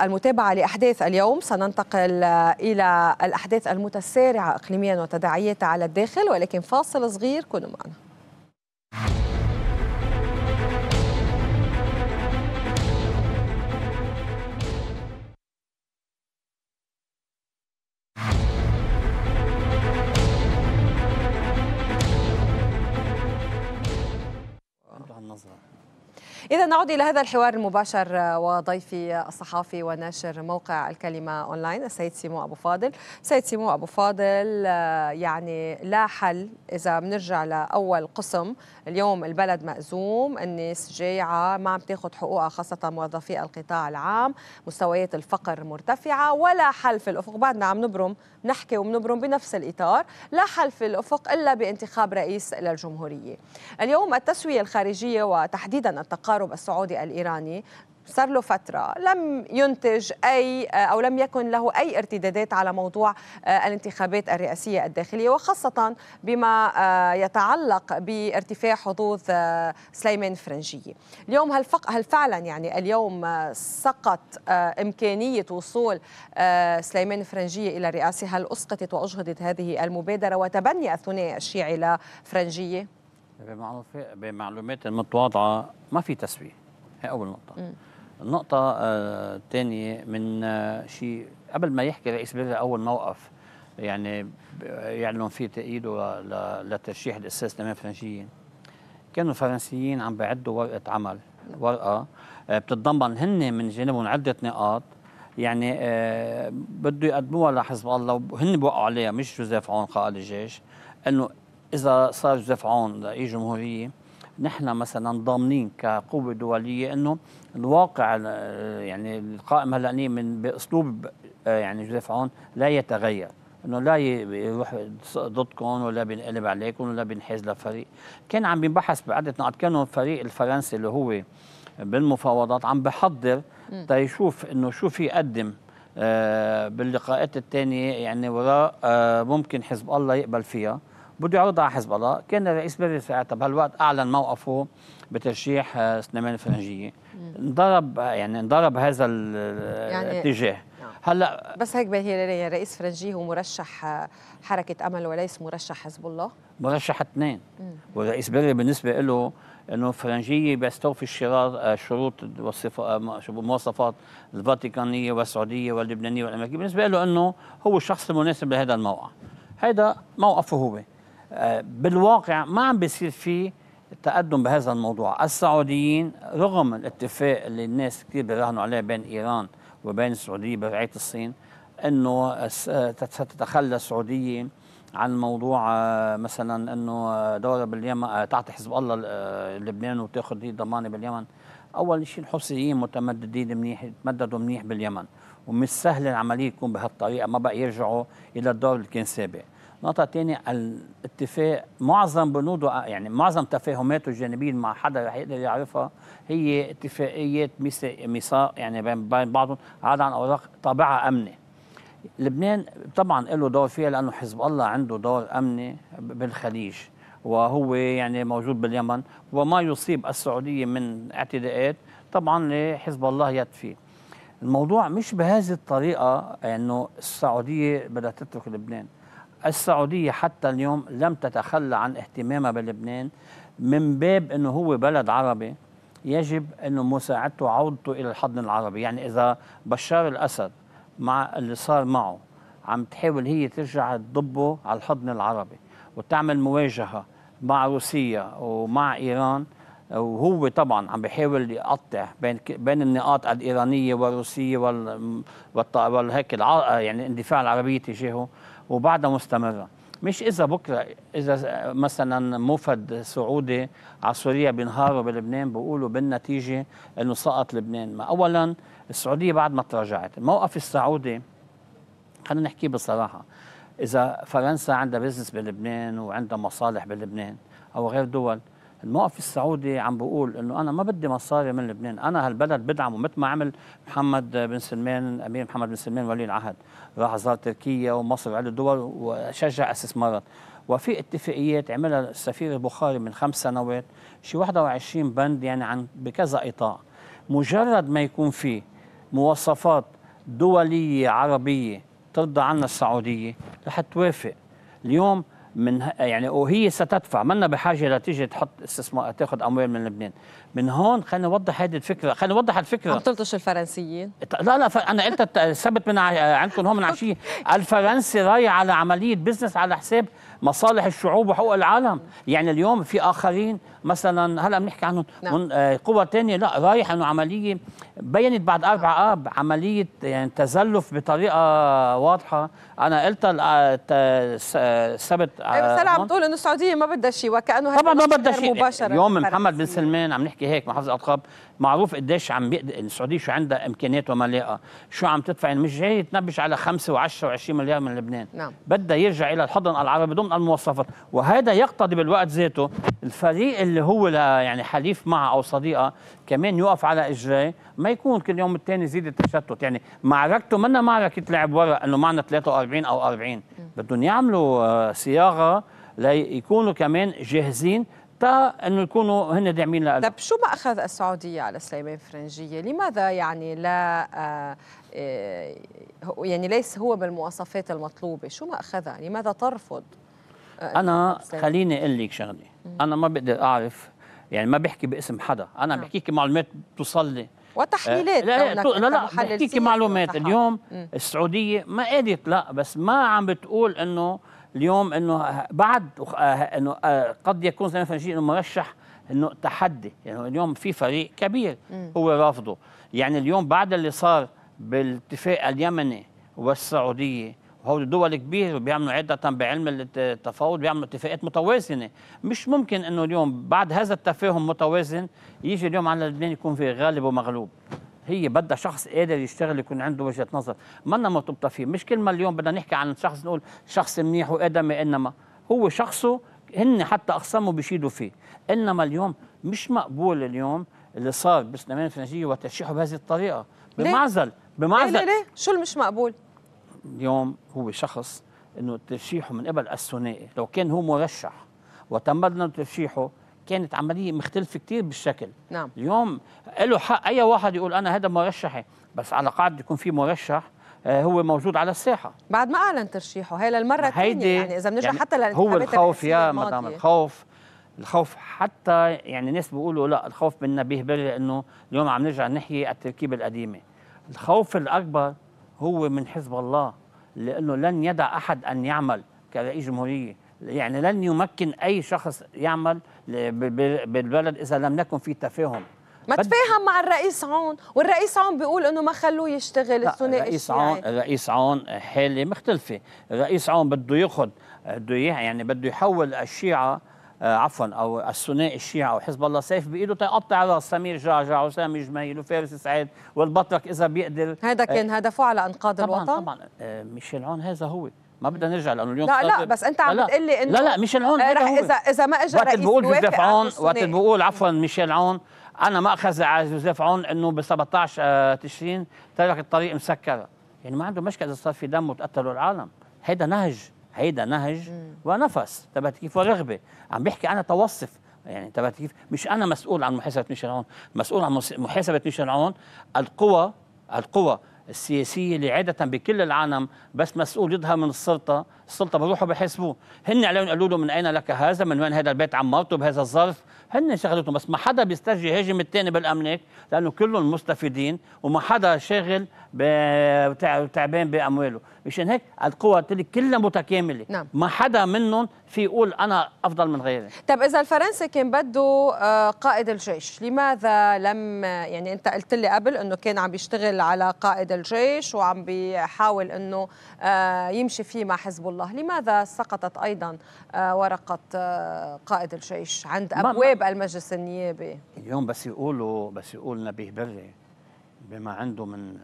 المتابعة لأحداث اليوم سننتقل إلى الأحداث المتسارعة إقليميا وتداعياتها على الداخل ولكن فاصل صغير كونوا معنا إذا نعود إلى هذا الحوار المباشر آه، وضيفي آه، الصحافي وناشر موقع الكلمة أونلاين السيد سيمو أبو فاضل سيد سيمو أبو فاضل آه، يعني لا حل إذا بنرجع لأول قسم اليوم البلد مأزوم الناس جايعة ما عم تاخذ حقوقها خاصة موظفي القطاع العام مستويات الفقر مرتفعة ولا حل في الأفق بعدنا عم نبرم نحكي وبنبرم بنفس الإطار لا حل في الأفق إلا بانتخاب رئيس للجمهورية اليوم التسوية الخارجية وتحديدا التقارب التجارب السعودي الايراني صار له فترة لم ينتج أي آه، أو لم يكن له أي ارتدادات على موضوع آه، الانتخابات الرئاسية الداخلية وخاصة بما آه، يتعلق بارتفاع حظوظ سليمان فرنجية اليوم هل, هل فعلا يعني اليوم سقط إمكانية وصول سليمان فرنجية إلى الرئاسة هل أسقطت وأجهضت هذه المبادرة وتبني الثنائي الشيعي لفرنجية؟ بمعلومات المتواضعة ما في تسويه هي اول نقطه م. النقطة آه، الثانية من آه، شيء قبل ما يحكي رئيس البلد أول موقف يعني يعلن يعني فيه تأييده لترشيح الأساس لمن فرنسيين كانوا الفرنسيين عم بيعدوا ورقة عمل ورقة آه، بتتضمن هن من جانبهم عدة نقاط يعني بده يقدموها لحزب الله وهن بوقعوا عليها مش جوزيف عون قائد الجيش انه اذا صار جوزيف عون لاي جمهوريه نحن مثلا ضامنين كقوه دوليه انه الواقع آه، يعني القائم هلا من باسلوب آه، يعني جوزيف عون لا يتغير انه لا يروح ضدكم ولا بينقلب عليكم ولا بينحاز لفريق كان عم بينبحث بعده نقاط كانوا الفريق الفرنسي اللي هو بالمفاوضات عم بحضر تيشوف انه شو في يقدم آه باللقاءات الثانيه يعني وراء آه ممكن حزب الله يقبل فيها بده يعرضها على حزب الله كان الرئيس بري ساعتها بهالوقت اعلن موقفه بترشيح آه، سليمان الفرنجيه انضرب آه، يعني انضرب هذا الاتجاه يعني نعم. هلا بس هيك بهي رئيس فرنجي هو مرشح آه، حركة أمل وليس مرشح حزب الله مرشح اثنين والرئيس بري بالنسبة له انه فرنجيه بيستوفي الشروط والمواصفات الفاتيكانيه والسعوديه واللبنانيه والامريكيه بالنسبه له انه هو الشخص المناسب لهذا الموقع هذا موقفه هو آه، بالواقع ما عم بيصير في تقدم بهذا الموضوع السعوديين رغم الاتفاق اللي الناس كثير بيراهنوا عليه بين ايران وبين السعوديه برعايه الصين انه ستتخلى السعوديه عن موضوع آه، مثلا انه آه، دوره باليمن تعطي حزب الله لبنان وتاخذ هي ضمانه باليمن اول شيء الحوثيين متمددين منيح تمددوا منيح باليمن ومش سهل العمليه تكون بهالطريقه ما بقى يرجعوا الى الدور اللي كان سابق نقطة ثانية الاتفاق معظم بنوده يعني معظم تفاهماته الجانبية مع حدا رح يقدر يعرفها هي اتفاقيات ميثاق يعني بين بعضهم عاد عن أوراق طابعها أمني لبنان طبعا له دور فيها لأنه حزب الله عنده دور أمني بالخليج وهو يعني موجود باليمن وما يصيب السعودية من اعتداءات طبعا لحزب الله يد فيه الموضوع مش بهذه الطريقة أنه يعني السعودية بدها تترك لبنان السعودية حتى اليوم لم تتخلى عن اهتمامها بلبنان من باب أنه هو بلد عربي يجب أنه مساعدته عودته إلى الحضن العربي يعني إذا بشار الأسد مع اللي صار معه عم تحاول هي ترجع تضبه على الحضن العربي وتعمل مواجهة مع روسيا ومع إيران وهو طبعا عم بيحاول يقطع بين بين النقاط الايرانيه والروسيه وال والهيك يعني الاندفاع العربيه تجاهه وبعدها مستمره مش اذا بكره اذا مثلا موفد سعودي على سوريا بينهاروا بلبنان بيقولوا بالنتيجه انه سقط لبنان ما اولا السعوديه بعد ما تراجعت الموقف السعودي خلينا نحكي بصراحه اذا فرنسا عندها بزنس بلبنان وعندها مصالح بلبنان او غير دول الموقف السعودي عم بقول انه انا ما بدي مصاري من لبنان انا هالبلد بدعمه مثل ما عمل محمد بن سلمان امير محمد بن سلمان ولي العهد راح زار تركيا ومصر وعدة دول وشجع استثمارات وفي اتفاقيات عملها السفير البخاري من خمس سنوات شي 21 بند يعني عن بكذا إطاع مجرد ما يكون في مواصفات دولية عربية ترضى عنا السعودية رح توافق اليوم من يعني وهي ستدفع منا بحاجه لتيجي تحط استثمار تاخذ اموال من لبنان من هون خلينا نوضح هذه الفكره خلينا نوضح الفكره عم تلطش الفرنسيين لا لا انا قلت السبت من عندكم هون من عشيه الفرنسي راي على عمليه بزنس على حساب مصالح الشعوب وحقوق العالم يعني اليوم في اخرين مثلا هلا بنحكي عنهم نعم. آه قوى تانية لا رايح انه عمليه بينت بعد اربع اب عمليه يعني تزلف بطريقه واضحه انا قلت السبت بس هلا عم تقول انه السعوديه ما بدها شيء وكانه طبعا ما بدها شيء يوم محمد بن سلمان عم نحكي هيك مع حفظ معروف قديش عم بيقدر السعوديه شو عندها امكانيات وملاءه شو عم تدفع يعني مش جاي تنبش على 5 و10 و20 مليار من لبنان نعم. بدها يرجع الى الحضن العربي ضمن المواصفات وهذا يقتضي بالوقت ذاته الفريق اللي هو يعني حليف معه او صديقه كمان يقف على اجري ما يكون كل يوم الثاني زيد التشتت يعني معركته منا معركه لعب ورا انه معنا 43 او 40 بدهم يعملوا آه، صياغه ليكونوا كمان جاهزين تا انه يكونوا هن داعمين لها طيب شو ماخذ السعوديه على سليمان فرنجيه؟ لماذا يعني لا آه، آه، يعني ليس هو بالمواصفات المطلوبه؟ شو ماخذها؟ لماذا ترفض؟ انا خليني اقول لك شغله انا ما بقدر اعرف يعني ما بحكي باسم حدا انا عم آه. بحكيك معلومات بتوصل لي وتحليلات آه، لا لا لا, لا بحكيك معلومات اليوم م. السعوديه ما قالت لا بس ما عم بتقول انه اليوم انه بعد انه آه، قد يكون ما انه مرشح انه تحدي يعني اليوم في فريق كبير هو رافضه يعني اليوم بعد اللي صار بالاتفاق اليمني والسعوديه هو دول كبير بيعملوا عادة بعلم التفاوض بيعملوا اتفاقات متوازنة مش ممكن أنه اليوم بعد هذا التفاهم متوازن يجي اليوم على لبنان يكون في غالب ومغلوب هي بدها شخص قادر يشتغل يكون عنده وجهه نظر منا مرتبطه فيه مش كل ما اليوم بدنا نحكي عن شخص نقول شخص منيح وادمي انما هو شخصه هن حتى اقسامه بيشيدوا فيه انما اليوم مش مقبول اليوم اللي صار بسليمان الفنجية وترشيحه بهذه الطريقه بمعزل بمعزل ليه ليه, ليه؟ شو اللي مش مقبول اليوم هو شخص انه ترشيحه من قبل الثنائي لو كان هو مرشح وتمدنا ترشيحه كانت عمليه مختلفه كثير بالشكل نعم اليوم له حق اي واحد يقول انا هذا مرشحي بس على قاعده يكون في مرشح آه، هو موجود على الساحه بعد ما اعلن ترشيحه هي للمره الثانيه يعني اذا بنرجع يعني حتى هو الخوف يا مدام الخوف الخوف حتى يعني الناس بيقولوا لا الخوف من نبيه بري انه اليوم عم نرجع نحيي التركيبه القديمه الخوف الاكبر هو من حزب الله لأنه لن يدع أحد أن يعمل كرئيس جمهورية يعني لن يمكن أي شخص يعمل بالبلد إذا لم نكن في تفاهم ما تفاهم مع الرئيس عون والرئيس عون بيقول انه ما خلوه يشتغل الثنائي الرئيس عون الرئيس عون حاله مختلفه الرئيس عون بده ياخذ بده يعني بده يحول الشيعه آه، عفوا او الثنائي الشيعي او حزب الله سيف بايده تيقطع راس سمير جعجع وسامي جميل وفارس سعيد والبطرك اذا بيقدر هذا آه، كان هدفه على انقاذ طبعاً الوطن طبعا طبعا آه، ميشيل عون هذا هو ما بدنا نرجع لانه اليوم لا لا بس انت عم بتقول لي انه لا لا ميشيل عون هذا هو اذا اذا ما اجى وقت بقول جوزيف عون وقت بقول عفوا ميشيل عون انا ما اخذ على جوزيف عون انه ب 17 تشرين ترك الطريق مسكره يعني ما عنده مشكله اذا صار في دم وتقتلوا العالم هيدا نهج هيدا نهج ونفس تبعت كيف ورغبه عم بحكي انا توصف يعني تبعت كيف مش انا مسؤول عن محاسبه نيشان عون مسؤول عن محاسبه نيشان عون القوى القوى السياسيه اللي عاده بكل العالم بس مسؤول يظهر من السلطه السلطه بروحوا بحسبوه هن عليهم قالوا له من اين لك هذا من وين هذا البيت عمرته بهذا الظرف هن شغلتهم بس ما حدا بيسترجي يهاجم الثاني بالاملاك لانه كلهم مستفيدين وما حدا شاغل تعبان بامواله مشان هيك القوى تلي كلها متكامله نعم. ما حدا منهم في يقول انا افضل من غيري طب اذا الفرنسي كان بده آه، قائد الجيش لماذا لم يعني انت قلت لي قبل انه كان عم بيشتغل على قائد الجيش وعم بيحاول انه آه، يمشي فيه مع حزب الله لماذا سقطت ايضا آه، ورقه قائد الجيش عند ابواب المجلس النيابي اليوم بس يقولوا بس يقول نبيه بري بما عنده من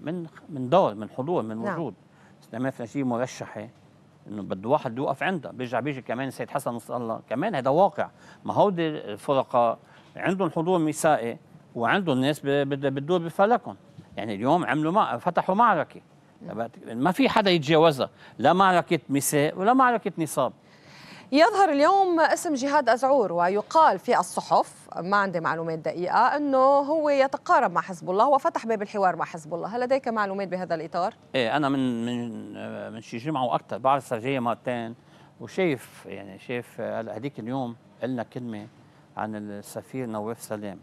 من من دور من حضور من نعم. وجود نعم. لما في شيء مرشحه انه بده واحد يوقف عندها بيرجع بيجي كمان السيد حسن نصر الله كمان هذا واقع ما هودي الفرقاء عندهم حضور نسائي وعندهم ناس بتدور بفلكهم يعني اليوم عملوا مع... فتحوا معركه ما في حدا يتجاوزها لا معركه نساء ولا معركه نصاب يظهر اليوم اسم جهاد أزعور ويقال في الصحف ما عندي معلومات دقيقة أنه هو يتقارب مع حزب الله وفتح باب الحوار مع حزب الله هل لديك معلومات بهذا الإطار؟ إيه أنا من من من شي جمعة وأكثر بعرف سرجية مرتين وشايف يعني شايف هذيك اليوم قلنا كلمة عن السفير نواف سلام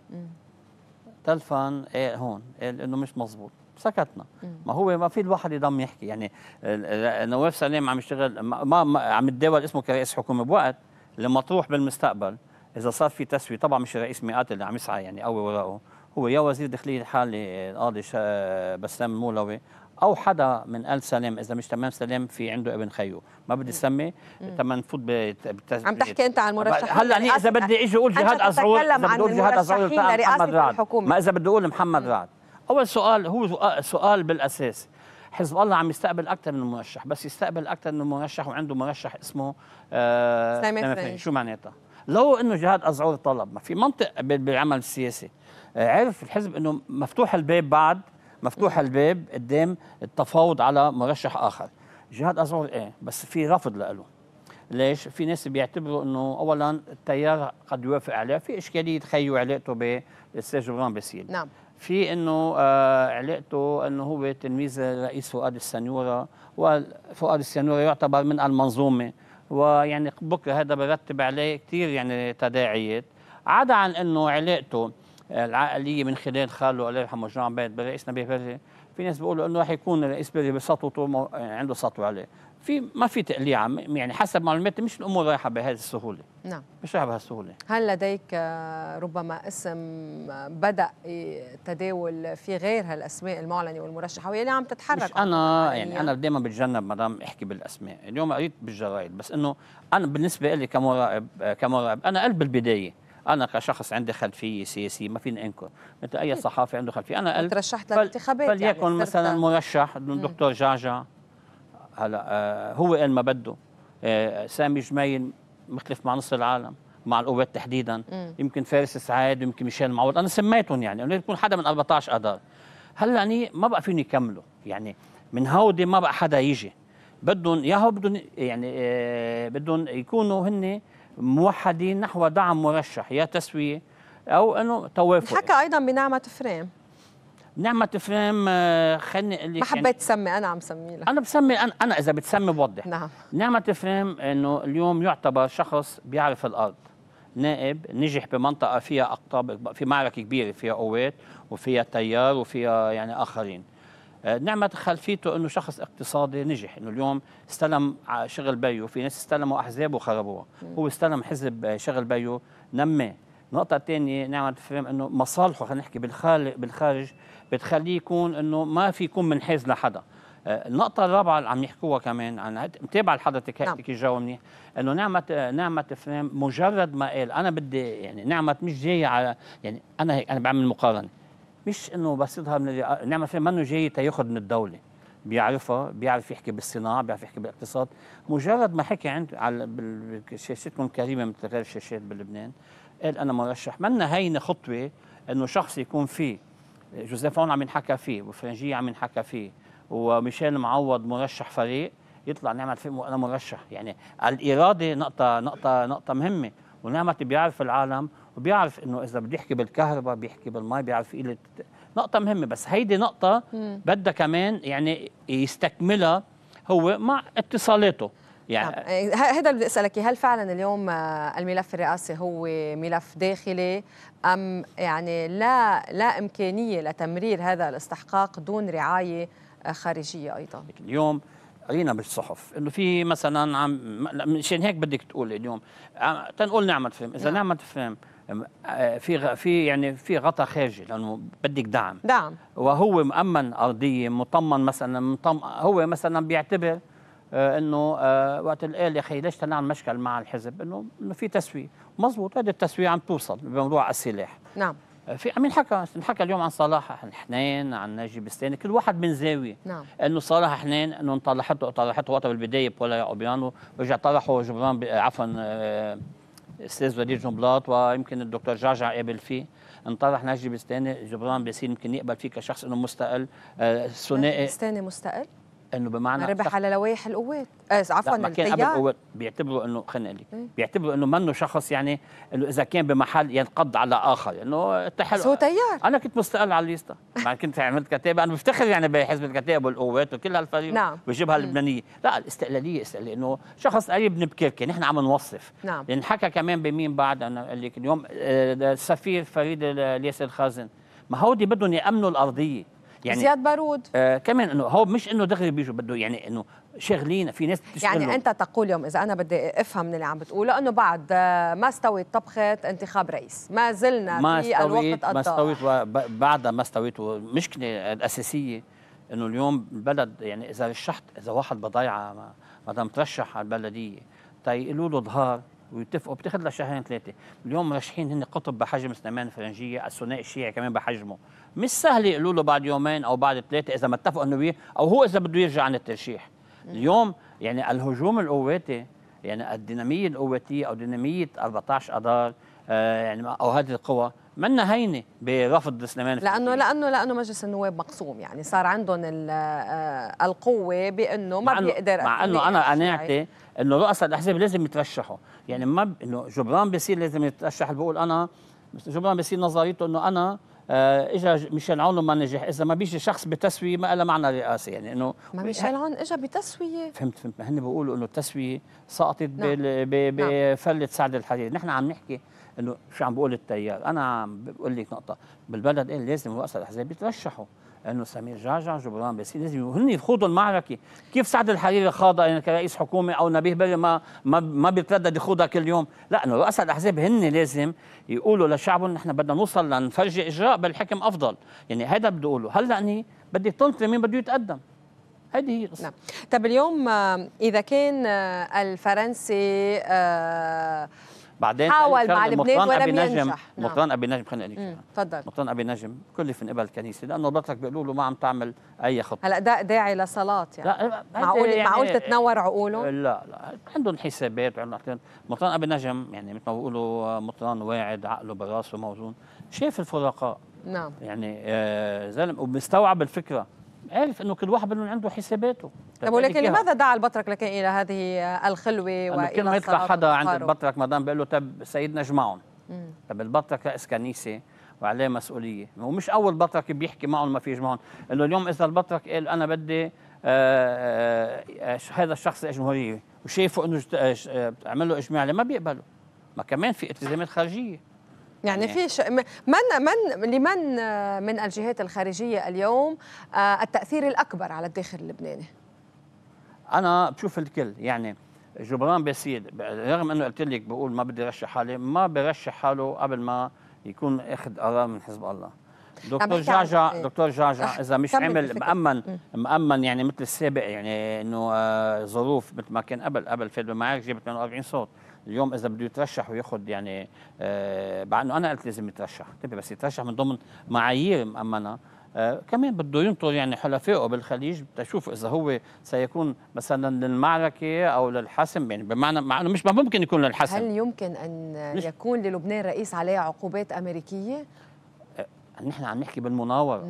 تلفن إيه هون قال إيه إنه مش مزبوط سكتنا ما هو ما في الواحد يضم يحكي يعني آه، نواف سلام عم يشتغل ما, عم يتداول اسمه كرئيس حكومه بوقت لما تروح بالمستقبل اذا صار في تسويه طبعا مش رئيس مئات اللي عم يسعى يعني قوي وراءه هو يا وزير داخليه الحالي القاضي آه، آه، بسام المولوي او حدا من ال سلام اذا مش تمام سلام في عنده ابن خيو ما بدي اسمي تما نفوت بتز... عم تحكي انت عن المرشحين هلا يعني اذا بدي اجي اقول جهاد ازعور بدي اقول جهاد ازعور محمد رعد ما اذا بدي اقول محمد رعد اول سؤال هو سؤال بالاساس حزب الله عم يستقبل اكثر من مرشح بس يستقبل اكثر من مرشح وعنده مرشح اسمه آه سليمان شو معناتها لو انه جهاد ازعور طلب ما في منطق بالعمل السياسي آه، عرف الحزب انه مفتوح الباب بعد مفتوح الباب قدام التفاوض على مرشح اخر جهاد ازعور ايه بس في رفض له ليش؟ في ناس بيعتبروا انه اولا التيار قد يوافق عليه، في اشكاليه خيو علاقته بالاستاذ جبران باسيل نعم في انه آه، علاقته انه هو تلميذ الرئيس فؤاد السنيوره وفؤاد السنيوره يعتبر من المنظومه ويعني بكره هذا برتب عليه كثير يعني تداعيات عدا عن انه علاقته العائلية من خلال خاله الله يرحمه جون عبيد بالرئيس نبيه بري في ناس بيقولوا انه راح يكون الرئيس بري بسطوته عنده سطو عليه في ما في تقليعة يعني حسب معلوماتي مش الامور رايحه بهذه السهوله نعم مش بهالسهولة هل لديك آه، ربما اسم آه، بدأ آه، تداول في غير هالأسماء المعلنة والمرشحة وهي اللي عم تتحرك مش أنا يعني أنا دائما بتجنب مدام أحكي بالأسماء اليوم قريت بالجرايد بس إنه أنا بالنسبة لي كمراقب كمراقب أنا قلب البداية انا كشخص عندي خلفيه سياسيه ما فيني انكر مثل اي صحافي عنده خلفيه انا قلت ترشحت للانتخابات يعني فليكن يعني مثلا مرشح دكتور جعجع هلا آه هو قال ما بده آه سامي جميل مختلف مع نص العالم مع القوات تحديدا مم. يمكن فارس سعاد يمكن ميشيل معوض انا سميتهم يعني انه يكون حدا من 14 اذار هلا اني يعني ما بقى فيهم يكملوا يعني من هودي ما بقى حدا يجي بدهم يا هو بدهم يعني آه بدهم يكونوا هن موحدين نحو دعم مرشح يا تسويه او انه توافق حكى ايضا بنعمه فريم نعمة فهم آه، خلني اللي ما حبيت تسمي انا عم سمي لك انا بسمي انا انا اذا بتسمي بوضح نعم نعمة فهم انه اليوم يعتبر شخص بيعرف الارض نائب نجح بمنطقه فيها اقطاب في معركه كبيره فيها قوات وفيها تيار وفيها يعني اخرين آه، نعمة خلفيته انه شخص اقتصادي نجح انه اليوم استلم شغل بيو في ناس استلموا احزاب وخربوها هو استلم حزب آه، شغل بيو نماه النقطه الثانيه نعمة فهم انه مصالحه خلينا نحكي بالخارج بالخارج بتخليه يكون انه ما في يكون منحاز لحدا آه، النقطة الرابعة اللي عم يحكوها كمان عن متابعة لحضرتك هيك نعم. الجو منيح انه نعمة نعمة فلان مجرد ما قال انا بدي يعني نعمة مش جاية على يعني انا هيك انا بعمل مقارنة مش انه يظهر من نعمة فلان منه جاي تاخذ من الدولة بيعرفها بيعرف يحكي بالصناعة بيعرف يحكي بالاقتصاد مجرد ما حكي عند على شاشتكم الكريمة مثل غير الشاشات بلبنان قال انا مرشح منا هينة خطوة انه شخص يكون فيه جوزيف هون عم ينحكى فيه وفرنجيه عم ينحكى فيه وميشيل معوض مرشح فريق يطلع نعمل فيه وانا مرشح يعني الاراده نقطه نقطه نقطه مهمه ونعمت بيعرف العالم وبيعرف انه اذا بده يحكي بالكهرباء بيحكي بالمي بيعرف قيله نقطه مهمه بس هيدي نقطه بدها كمان يعني يستكملها هو مع اتصالاته يعني هذا إيه، اللي بدي اسالك هل فعلا اليوم آه، الملف الرئاسي هو ملف داخلي ام يعني لا لا امكانيه لتمرير هذا الاستحقاق دون رعايه آه، خارجيه ايضا اليوم قرينا بالصحف انه في مثلا عم مشان هيك بدك تقول اليوم آه، تنقول نعمه فهم اذا نعم. نعمه فهم في في يعني في غطاء خارجي لانه بدك دعم دعم وهو مأمن ارضيه مطمن مثلا مطمن هو مثلا بيعتبر آه، انه آه، وقت اللي قال يا اخي ليش تنعمل مشكل مع الحزب انه انه في تسويه مزبوط هذه التسويه عم توصل بموضوع السلاح نعم آه، في عم ينحكى انحكى اليوم عن صلاح حنين عن ناجي بستاني كل واحد من زاويه نعم انه صلاح حنين انه طلحته طلحته وقتها بالبدايه بولا اوبيانو، ورجع طرحه جبران عفوا استاذ وليد جنبلاط ويمكن الدكتور جعجع قابل فيه انطرح ناجي بستاني جبران بيصير يمكن يقبل فيه كشخص انه مستقل ثنائي بستاني مستقل؟ انه بمعنى ربح على لوائح القوات آه عفوا كان قبل القوات بيعتبروا انه خليني اقول لك إيه. بيعتبروا انه منه شخص يعني انه اذا كان بمحل ينقض على اخر انه تحل هو تيار انا كنت مستقل على الليستا ما كنت عملت كتابه انا بفتخر يعني بحزب الكتاب والقوات وكل هالفريق نعم والجبهه اللبنانيه لا الاستقلاليه استقلاليه انه شخص قريب من بكركي نحن عم نوصف نعم لان حكى كمان بمين بعد انا قال لك اليوم آه، السفير فريد الياس الخازن ما هودي بدهم يامنوا الارضيه يعني زياد بارود آه كمان انه هو مش انه دغري بيجوا بده يعني انه شغلين في ناس يعني انت تقول يوم اذا انا بدي افهم من اللي عم بتقوله انه بعد آه، ما استويت طبخه انتخاب رئيس ما زلنا ما في الوقت ما استويت بعدها ما استويت المشكله الاساسيه انه اليوم البلد يعني اذا رشحت اذا واحد بضيعه ما دام ترشح على البلديه تيقولوا له ظهار ويتفقوا بتاخذ لها شهرين ثلاثه، اليوم مرشحين هن قطب بحجم سليمان الفرنجيه، الثنائي الشيعي كمان بحجمه، مش سهل يقولوا له بعد يومين او بعد ثلاثه اذا ما اتفقوا انه بيه او هو اذا بده يرجع عن الترشيح اليوم يعني الهجوم القواتي يعني الديناميه القواتيه او ديناميه 14 اذار آه، يعني او هذه القوى منا هينه برفض سليمان لانه لانه لانه مجلس النواب مقسوم يعني صار عندهم آه، القوه بانه ما بيقدر مع انه انا قناعتي انه رؤساء الاحزاب لازم يترشحوا يعني ما ب... انه جبران بيصير لازم يترشح بقول انا جبران بيصير نظريته انه انا آه، اجى ميشيل عون وما نجح اذا ما بيجي شخص بتسويه ما له معنى رئاسه يعني انه ما ميشيل عون اجى بتسويه فهمت فهمت هن بيقولوا انه التسويه سقطت نعم. نعم. بفله سعد الحريري نحن عم نحكي انه شو عم بقول التيار انا عم بقول لك نقطه بالبلد إيه لازم رؤساء الاحزاب يترشحوا انه سمير جعجع جبران باسيل لازم هن يخوضوا المعركه كيف سعد الحريري خاضها يعني كرئيس حكومه او نبيه بري ما ما, ما بيتردد يخوضها كل يوم لا انه رؤساء الاحزاب هن لازم يقولوا لشعبهم نحن بدنا نوصل لنفرجي اجراء بالحكم افضل يعني هذا بدي اقوله هلا اني بدي طنط مين بده يتقدم هذه هي القصه نعم طيب اليوم آه، اذا كان آه، الفرنسي آه، بعدين حاول مع لبنان ولم ينجح مطران نعم. ابي نجم خليني اقول لك تفضل مطران ابي نجم كلف من قبل الكنيسه لانه بطلك بيقولوا له ما عم تعمل اي خطه هلا ده داعي لصلاه يعني لا معقول يعني معقول تتنور عقوله لا لا عندهم حسابات وعندهم مطران ابي نجم يعني مثل ما بيقولوا مطران واعد عقله براسه موزون شاف الفرقاء نعم يعني آه زلم ومستوعب الفكره عارف انه كل واحد منهم عنده حساباته طيب ولكن لماذا دعا البطرك لك الى هذه الخلوه والى كل ما يطلع حدا عند البطرك مدام بيقول له طب سيدنا اجمعهم طب البطرك رئيس كنيسه وعليه مسؤوليه ومش اول بطرك بيحكي معهم ما في يجمعهم انه اليوم اذا البطرك قال انا بدي آه آه, آه، هذا الشخص جمهوريه وشافوا انه آه، آه، عمل له اجماع ما بيقبلوا ما كمان في التزامات خارجيه يعني إيه. فيش من من لمن من الجهات الخارجيه اليوم آه، التاثير الاكبر على الداخل اللبناني؟ انا بشوف الكل يعني جبران باسيل رغم انه قلت لك بقول ما بدي رشح حالي ما برشح حاله قبل ما يكون اخذ قرار من حزب الله إيه. دكتور جعجع دكتور آه، جعجع اذا مش عمل مأمن مأمن يعني مثل السابق يعني انه آه، ظروف مثل ما كان قبل قبل فيد معك جاب 42 صوت اليوم اذا بده يترشح وياخذ يعني مع آه، انه انا قلت لازم يترشح انتبه طيب بس يترشح من ضمن معايير مامنه آه كمان بده ينطر يعني حلفائه بالخليج تشوف اذا هو سيكون مثلا للمعركه او للحسم يعني بمعنى مع انه مش ممكن يكون للحسم هل يمكن ان يكون للبنان رئيس عليه عقوبات امريكيه؟ آه نحن عم نحكي بالمناوره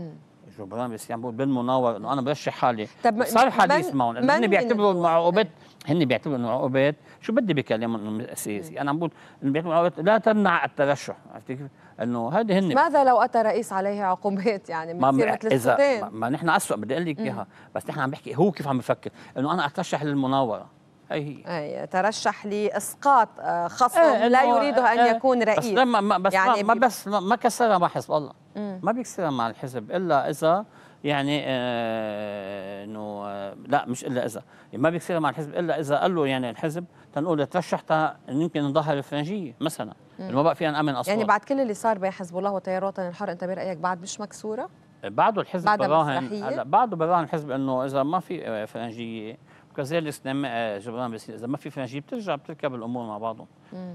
جبران بيسكان يعني بقول بالمناور انه انا برشح حالي طب صار حديث معهم انه هن بيعتبروا عقوبات هن بيعتبروا انه عقوبات شو بدي بكلامهم السياسي انا يعني عم بقول انه بيعتبروا عقوبات لا تمنع الترشح عرفتي كيف؟ انه هذه هن ماذا لو اتى رئيس عليه عقوبات يعني ما مثل السودان ما, ما نحن اسوء بدي اقول لك اياها بس نحن عم بحكي هو كيف عم بفكر انه انا اترشح للمناوره هي أي ترشح لاسقاط آه، خصم إيه، لا يريده ان إيه. يكون رئيس بس لما بس يعني ما بس ما كسرها ما حسب الله ما بيكسرها مع الحزب الا اذا يعني آه، انه آه، لا مش الا اذا يعني ما بيكسرها مع الحزب الا اذا قال له يعني الحزب تنقول ترشحت يمكن نظهر الفرنجيه مثلا ما بقى فينا نامن يعني اصلا يعني بعد كل اللي صار بين حزب الله وتيار وطني الحر انت برايك بعد مش مكسوره؟ بعده الحزب براهن بعده براهن الحزب انه اذا ما في آه، فرنجيه كذلك اسلام جبران بس اذا ما في فرنجيه بترجع بتركب الامور مع بعضهم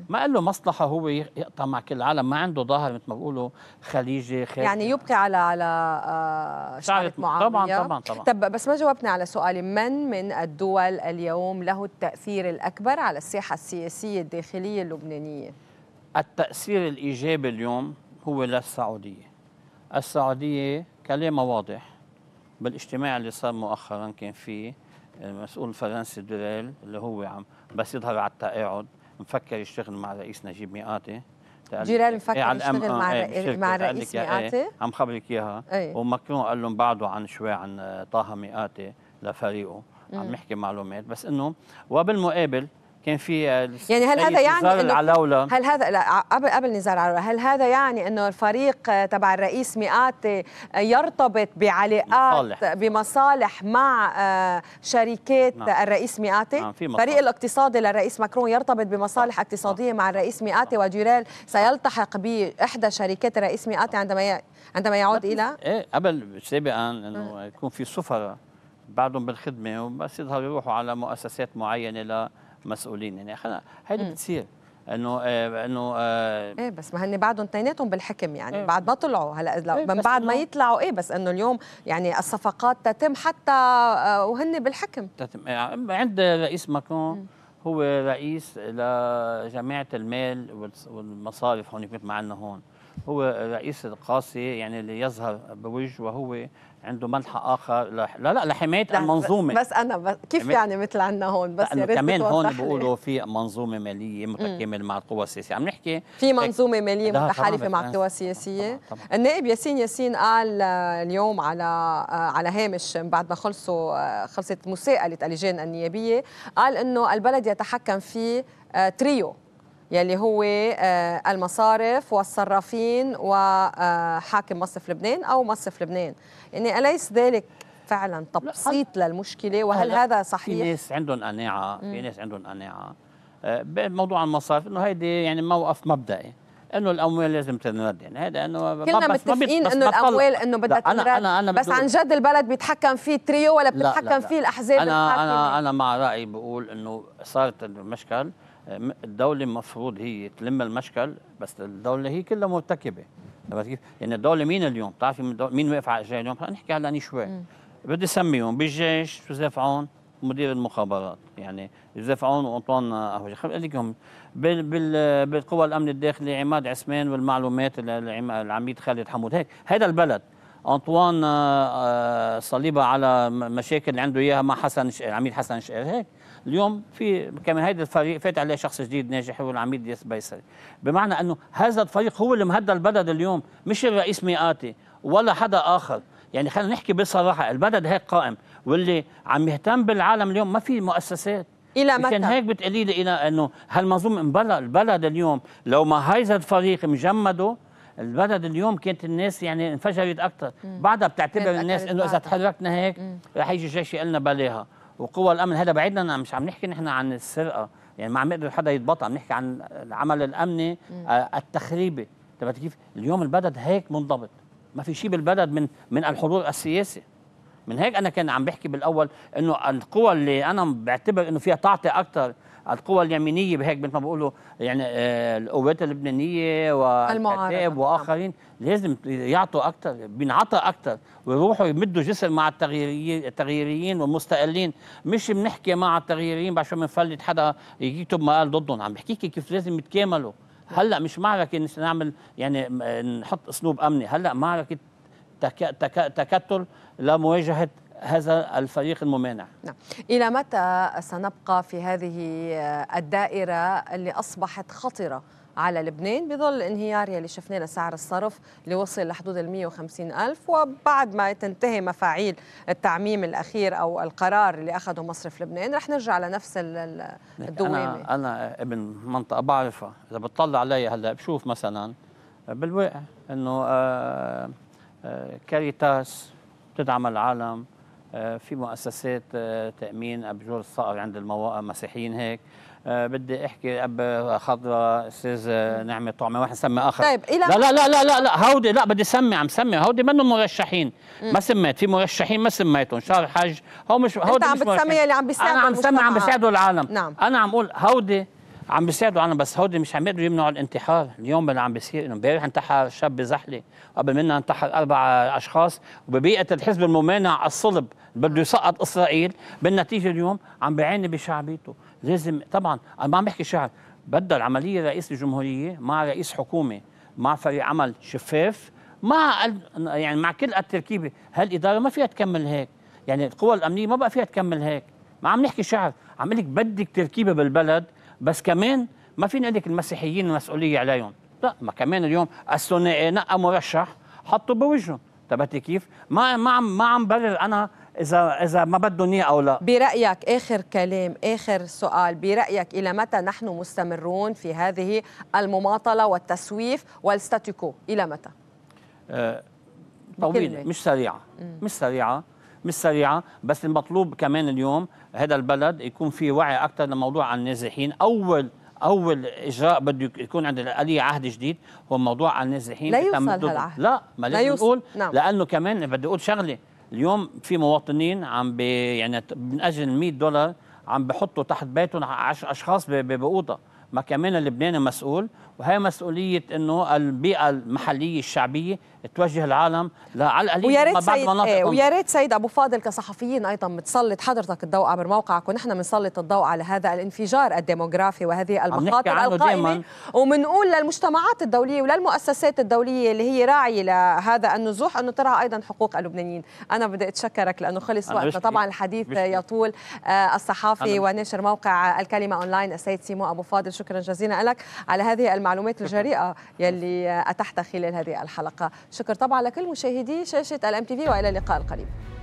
ما قال له مصلحه هو يقطع مع كل العالم ما عنده ظاهر مثل ما بيقولوا خليجي خارجي يعني يبقي على على آه، شعرة معاويه طبعا طبعا طبعا طب بس ما جاوبنا على سؤالي من من الدول اليوم له التاثير الاكبر على الساحه السياسيه الداخليه اللبنانيه التاثير الايجابي اليوم هو للسعوديه السعوديه كلامها واضح بالاجتماع اللي صار مؤخرا كان فيه المسؤول الفرنسي دوريل اللي هو عم بس يظهر على التقاعد مفكر يشتغل مع الرئيس نجيب ميقاتي جيرال مفكر إيه، يشتغل مع آه، إيه مع إيه، ميقاتي عم خبرك اياها إيه. وماكرون قال لهم بعدوا عن شوي عن آه، طه ميقاتي لفريقه عم يحكي معلومات بس انه وبالمقابل كان في يعني هل هذا يعني العلاولة هل هذا لا قبل قبل نزار العلاولة هل هذا يعني انه الفريق تبع الرئيس مئاتي يرتبط بعلاقات بمصالح مع آه، شركات نعم. الرئيس مئاتي نعم في الفريق الاقتصادي للرئيس ماكرون يرتبط بمصالح اقتصادية مع الرئيس مئاتي وجيرال سيلتحق بإحدى شركات الرئيس مئاتي عندما عندما يعود إلى إيه قبل سابقا أنه آه. يكون في سفراء بعدهم بالخدمة وبس يظهروا يروحوا على مؤسسات معينة ل مسؤولين يعني خلينا هيدي بتصير انه آه انه آه ايه بس ما هن بعدهم اثنيناتهم بالحكم يعني إيه بعد ما طلعوا هلا إيه من بعد ما يطلعوا ايه بس انه اليوم يعني الصفقات تتم حتى آه وهن بالحكم تتم آه، عند رئيس ماكرون هو رئيس لجماعه المال والمصارف هون مثل ما عندنا هون هو رئيس القاسي يعني اللي يظهر بوجه وهو عنده منحى اخر لا لا لحمايه المنظومه بس انا بس كيف يعني مثل عندنا هون بس يا ريت كمان هون بيقولوا في منظومه ماليه متكامله مع القوى السياسيه عم نحكي في منظومه ماليه متحالفه مع القوى السياسيه النائب ياسين ياسين قال آه، اليوم على آه، على هامش بعد ما خلصوا آه، خلصت مساءله اللجان النيابيه قال انه البلد يتحكم فيه تريو يلي هو آه، المصارف والصرافين وحاكم آه، مصرف لبنان أو مصرف لبنان يعني أليس ذلك فعلا تبسيط للمشكلة وهل هذا صحيح؟ في ناس عندهم قناعة في ناس عندهم قناعة بموضوع المصارف انه هيدي يعني موقف مبدئي انه الاموال لازم تنرد يعني هذا انه كلنا متفقين انه الاموال انه بدها تنرد أنا أنا بس عن جد البلد بيتحكم فيه تريو ولا بتتحكم لا لا لا. فيه الاحزاب انا انا انا مع رايي بقول انه صارت المشكل الدولة المفروض هي تلم المشكل بس الدولة هي كلها مرتكبة عرفت كيف؟ يعني الدولة مين اليوم؟ بتعرفي مين واقف على رجليه اليوم؟ نحكي على شوي بدي سميهم بالجيش جوزيف عون مدير المخابرات يعني جوزيف عون وانطوان اهوجي خليني لكم بال بال بالقوى الامن الداخلي عماد عثمان والمعلومات العميد خالد حمود هيك هذا البلد انطوان آه، آه، صليبه على مشاكل اللي عنده اياها مع حسن العميد حسن شقير هيك اليوم في كمان هيدا الفريق فات عليه شخص جديد ناجح هو العميد دياس بيسري بمعنى انه هذا الفريق هو اللي مهدى البلد اليوم مش الرئيس ميقاتي ولا حدا اخر يعني خلينا نحكي بصراحه البلد هيك قائم واللي عم يهتم بالعالم اليوم ما في مؤسسات الى متى؟ عشان هيك بتقولي لي انه هالمنظومه مبلا البلد اليوم لو ما هيدا الفريق مجمده البلد اليوم كانت الناس يعني انفجرت اكثر بعدها بتعتبر الناس انه اذا تحركنا هيك رح يجي جيش يقلنا بلاها وقوى الامن هذا بعيدا انا مش عم نحكي نحن عن السرقه يعني ما عم يقدر حدا يتبطى عم نحكي عن العمل الامني آه التخريبي طب كيف اليوم البلد هيك منضبط ما في شيء بالبلد من من الحضور السياسي من هيك انا كان عم بحكي بالاول انه القوى اللي انا بعتبر انه فيها تعطي اكثر القوى اليمينيه بهيك مثل ما بيقولوا يعني آه، القوات اللبنانيه والكتاب واخرين لازم يعطوا اكثر بينعطى اكثر ويروحوا يمدوا جسم مع التغييريين والمستقلين مش بنحكي مع التغييريين بعد شو بنفلت حدا يكتب مقال ضدهم عم بحكيك كيف لازم يتكاملوا هلا مش معركه نعمل يعني نحط اسلوب امني هلا معركه تكتل لمواجهه هذا الفريق الممانع نعم. إلى متى سنبقى في هذه الدائرة اللي أصبحت خطرة على لبنان بظل الانهيار يلي شفناه لسعر الصرف اللي وصل لحدود ال 150 ألف وبعد ما تنتهي مفاعيل التعميم الأخير أو القرار اللي أخذه مصرف لبنان رح نرجع لنفس الدوامة أنا, أنا ابن منطقة بعرفها إذا بتطلع علي هلا بشوف مثلا بالواقع إنه آه، آه، كاريتاس بتدعم العالم آه، في مؤسسات آه، تامين ابجور الصقر عند المسيحيين هيك آه، بدي احكي اب خضراء استاذ نعمه طعمه واحد سمي اخر طيب إلى لا لا لا لا لا, لا هودي لا بدي سمي عم سمي هودي منهم مرشحين ما سميت في مرشحين ما سميتهم شهر حج هو مش هودي انت عم بتسمي اللي عم بيساعدوا انا عم بسمي عم بيساعدوا العالم نعم. انا عم اقول هودي عم بيساعدوا عنا بس هودي مش عم يقدروا يمنعوا الانتحار اليوم اللي عم بيصير انه امبارح انتحر شاب زحله قبل منها انتحر اربع اشخاص وببيئه الحزب الممانع الصلب بده يسقط اسرائيل بالنتيجه اليوم عم بيعاني بشعبيته لازم طبعا انا ما عم بحكي شعب بدل عملية رئيس الجمهوريه مع رئيس حكومه مع فريق عمل شفاف مع يعني مع كل التركيبه هالاداره ما فيها تكمل هيك يعني القوى الامنيه ما بقى فيها تكمل هيك ما عم نحكي شعر عم لك بدك تركيبه بالبلد بس كمان ما فين لك المسيحيين المسؤوليه عليهم لا ما كمان اليوم الثنائي نقى مرشح حطوا بوجههم تبعتي كيف ما ما عم ما عم برر انا اذا اذا ما بدهم اياه او لا برايك اخر كلام اخر سؤال برايك الى متى نحن مستمرون في هذه المماطله والتسويف والستاتيكو الى متى آه طويله مش سريعه مش سريعه مش سريعه بس المطلوب كمان اليوم هذا البلد يكون في وعي اكثر لموضوع عن النازحين اول اول اجراء بده يكون عند الاليه عهد جديد هو موضوع عن النازحين لا يوصل هالعهد لا ما لا نقول نعم. لانه كمان بدي اقول شغله اليوم في مواطنين عم بي يعني من اجل 100 دولار عم بحطوا تحت بيتهم اشخاص بقوطه ما كمان اللبناني مسؤول وهي مسؤوليه انه البيئه المحليه الشعبيه توجه العالم على القليل ويا ريت سيد إيه ويا ريت سيد ابو فاضل كصحفيين ايضا بتسلط حضرتك الضوء عبر موقعك ونحن بنسلط الضوء على هذا الانفجار الديموغرافي وهذه المخاطر القائمه وبنقول للمجتمعات الدوليه وللمؤسسات الدوليه اللي هي راعيه لهذا النزوح انه ترعى ايضا حقوق اللبنانيين، انا بدي اتشكرك لانه خلص وقتنا طبعا الحديث بشكي. يطول آه، الصحافي وناشر موقع الكلمه اونلاين السيد سيمو ابو فاضل شكرا جزيلا لك على هذه الم... المعلومات الجريئه يلي اتحتها خلال هذه الحلقه شكر طبعا لكل مشاهدي شاشه الام تي في والى اللقاء القريب